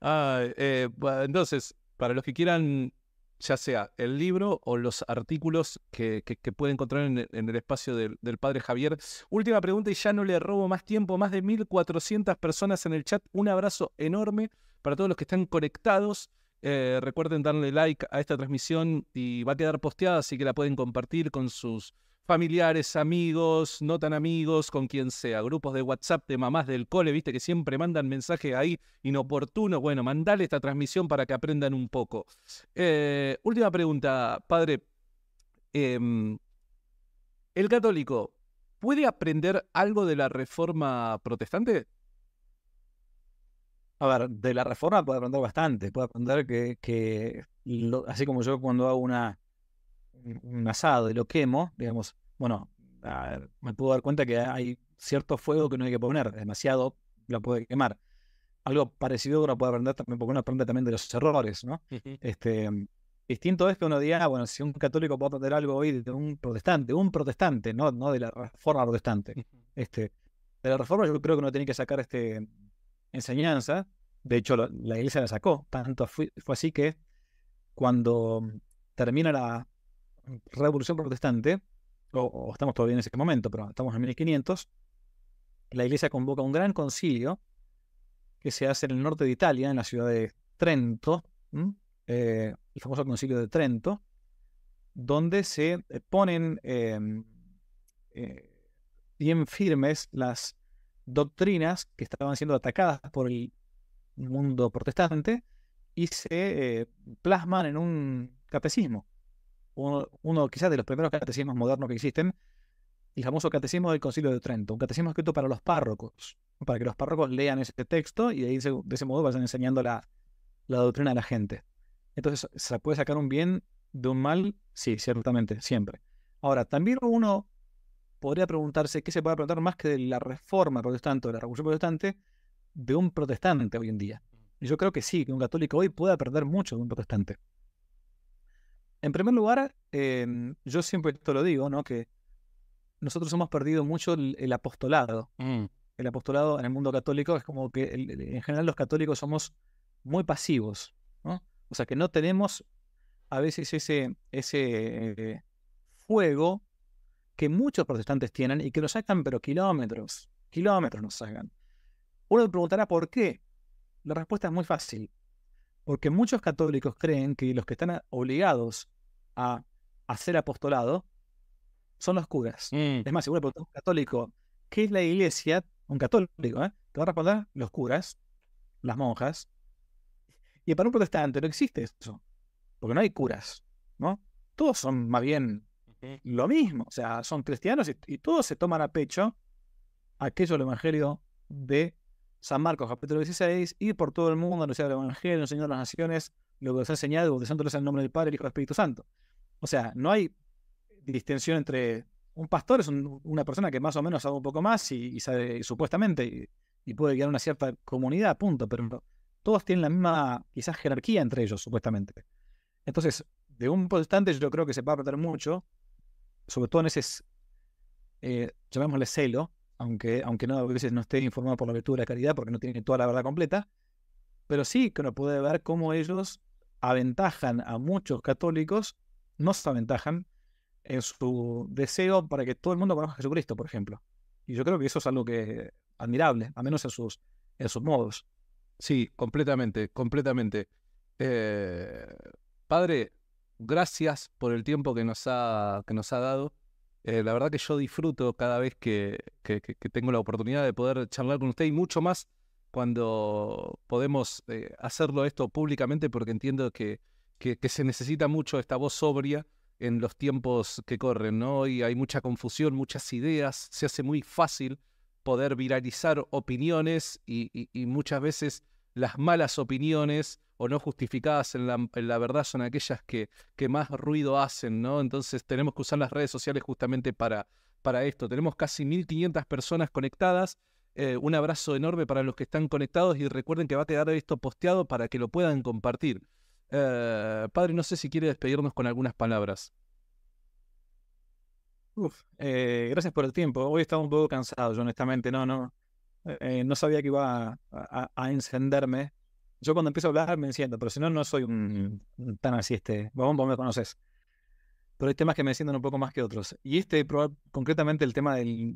Ah, eh, entonces, para los que quieran, ya sea el libro o los artículos que, pueden encontrar en, el espacio del, del, padre Javier. Última pregunta y ya no le robo más tiempo. Más de 1.400 personas en el chat. Un abrazo enorme para todos los que están conectados. Eh, recuerden darle like a esta transmisión y va a quedar posteada, así que la pueden compartir con sus familiares, amigos, no tan amigos, con quien sea, grupos de WhatsApp de mamás del cole, viste que siempre mandan mensajes ahí inoportunos. Bueno, mandale esta transmisión para que aprendan un poco. Eh, última pregunta, padre. Em, ¿El católico puede aprender algo de la reforma protestante? A ver, de la reforma puede aprender bastante, puede aprender que, así como yo cuando hago una, un asado y lo quemo, digamos, bueno, me puedo dar cuenta que hay cierto fuego que no hay que poner, demasiado lo puede quemar. Algo parecido uno puede aprender también, porque uno aprende también de los errores, ¿no? este, distinto es que uno diga, ah, bueno, si un católico puede aprender algo hoy de un protestante, un protestante, no, no de la reforma protestante. este, de la reforma yo creo que uno tiene que sacar este, enseñanza, de hecho la, iglesia la sacó, tanto fue, así que cuando termina la revolución protestante, o, estamos todavía en ese momento, pero estamos en 1500, la iglesia convoca un gran concilio que se hace en el norte de Italia, en la ciudad de Trento, eh, el famoso concilio de Trento, donde se eh, ponen em, eh, bien firmes las doctrinas que estaban siendo atacadas por el mundo protestante y se eh, plasman en un catecismo. Uno, quizás de los primeros catecismos modernos que existen, el famoso catecismo del Concilio de Trento, un catecismo escrito para los párrocos, para que los párrocos lean ese texto y de, de ese modo vayan enseñando la, la doctrina a la gente. Entonces, ¿se puede sacar un bien de un mal? Sí, ciertamente, siempre. Ahora, también uno podría preguntarse qué se puede preguntar más que de la reforma protestante o de la revolución protestante de un protestante hoy en día. Y yo creo que sí, que un católico hoy pueda perder mucho de un protestante. En primer lugar, eh, yo siempre esto lo digo, ¿no? Que nosotros hemos perdido mucho el, apostolado. Mm. El apostolado en el mundo católico es como que en general los católicos somos muy pasivos, O sea que no tenemos a veces ese, ese eh, fuego que muchos protestantes tienen y que lo sacan, pero kilómetros, kilómetros nos sacan. Uno le preguntará por qué. La respuesta es muy fácil. Porque muchos católicos creen que los que están obligados a hacer apostolado son los curas. Mm. Es más, si uno pregunta a un católico, ¿qué es la iglesia? Un católico, ¿eh? Te va a responder los curas, las monjas. Y para un protestante no existe eso. Porque no hay curas, ¿no? Todos son más bien eh, lo mismo, o sea, son cristianos y, todos se toman a pecho aquello del Evangelio de San Marcos, capítulo 16, y por todo el mundo, anunciado el Evangelio, Señor de las naciones, lo que os ha enseñado, de santo es el nombre del Padre, el Hijo y el Espíritu Santo. O sea, no hay distinción entre un pastor es una persona que más o menos sabe un poco más y, sabe supuestamente y, puede guiar una cierta comunidad, punto, pero todos tienen la misma quizás jerarquía entre ellos, supuestamente. Entonces, de un protestante yo creo que se va a mucho sobre todo en ese, eh, llamémosle celo, aunque, aunque no, a veces no esté informado por la virtud de la caridad porque no tiene toda la verdad completa, pero sí que uno puede ver cómo ellos aventajan a muchos católicos, no se aventajan en su deseo para que todo el mundo conozca a Jesucristo, por ejemplo. Y yo creo que eso es algo que admirable, a menos en sus, en sus modos. Sí, completamente, completamente. Eh, padre, gracias por el tiempo que nos ha, que nos ha dado. Eh, la verdad que yo disfruto cada vez que, tengo la oportunidad de poder charlar con usted y mucho más cuando podemos eh, hacerlo esto públicamente porque entiendo que, se necesita mucho esta voz sobria en los tiempos que corren, ¿no? Y hay mucha confusión, muchas ideas, se hace muy fácil poder viralizar opiniones y muchas veces las malas opiniones o no justificadas en la, verdad son aquellas que, más ruido hacen, ¿no? Entonces tenemos que usar las redes sociales justamente para, para esto. Tenemos casi 1.500 personas conectadas. Eh, un abrazo enorme para los que están conectados y recuerden que va a quedar esto posteado para que lo puedan compartir. Eh, padre, no sé si quiere despedirnos con algunas palabras. Uf, eh, gracias por el tiempo. Hoy estaba un poco cansado, yo honestamente no, no, no sabía que iba a encenderme yo cuando empiezo a hablar me enciendo, pero si no, no soy un, tan así este. Vos, me conoces. Pero hay temas que me encienden un poco más que otros. Y este, concretamente el tema del,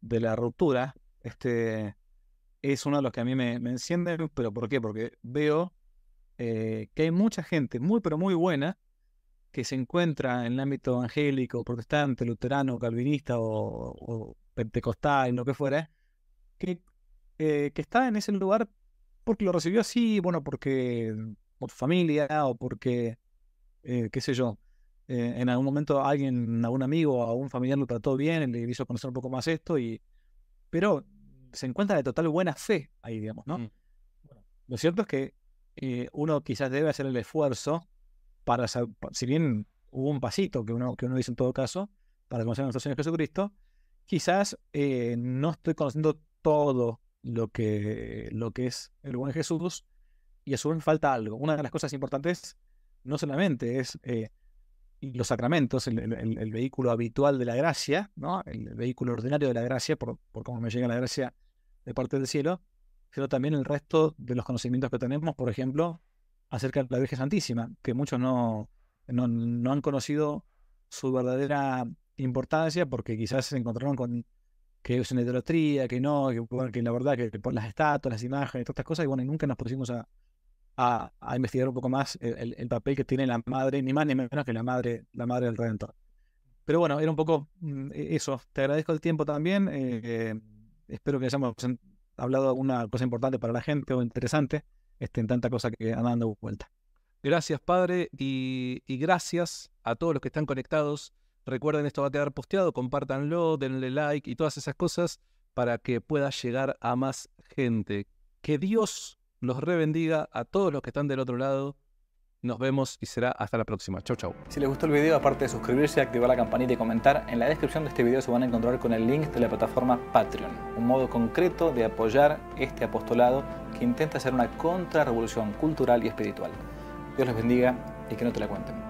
de la ruptura, este, es uno de los que a mí me, me encienden. ¿Pero por qué? Porque veo eh, que hay mucha gente muy, pero muy buena que se encuentra en el ámbito evangélico, protestante, luterano, calvinista o, pentecostal, lo que fuera, que, eh, que está en ese lugar porque lo recibió así, bueno, porque mm, por familia o porque, eh, qué sé yo, eh, en algún momento alguien, algún amigo o un familiar lo trató bien, le hizo conocer un poco más esto, y, pero se encuentra de total buena fe ahí, digamos, ¿no? Mm. Bueno, lo cierto es que eh, uno quizás debe hacer el esfuerzo para, si bien hubo un pasito que uno, que uno dice en todo caso, para conocer a nuestro Señor Jesucristo, quizás no estoy conociendo todo lo que, lo que es el buen Jesús y a su vez falta algo. Una de las cosas importantes no solamente es eh, los sacramentos, el, el, vehículo habitual de la gracia, ¿no? el, vehículo ordinario de la gracia, por, por cómo me llega la gracia de parte del cielo, sino también el resto de los conocimientos que tenemos, por ejemplo, acerca de la Virgen Santísima, que muchos no, no han conocido su verdadera importancia porque quizás se encontraron con que es una idolatría, que no, que, la verdad que, por las estatuas, las imágenes, todas estas cosas, y bueno, nunca nos pusimos a, investigar un poco más el, papel que tiene la madre, ni más ni menos que la madre, la madre del Redentor. Pero bueno, era un poco mm, e, eso. Te agradezco el tiempo también. Eh, espero que hayamos hablado de alguna cosa importante para la gente o interesante este, en tanta cosa que andan dando vuelta. Gracias, Padre, y, y gracias a todos los que están conectados. Recuerden, esto va a quedar posteado, compártanlo, denle like y todas esas cosas para que pueda llegar a más gente. Que Dios los rebendiga a todos los que están del otro lado. Nos vemos y será hasta la próxima. Chau, chau. Si les gustó el video, aparte de suscribirse, activar la campanita y comentar, en la descripción de este video se van a encontrar con el link de la plataforma Patreon, un modo concreto de apoyar este apostolado que intenta hacer una contrarrevolución cultural y espiritual. Dios los bendiga y que no te la cuenten.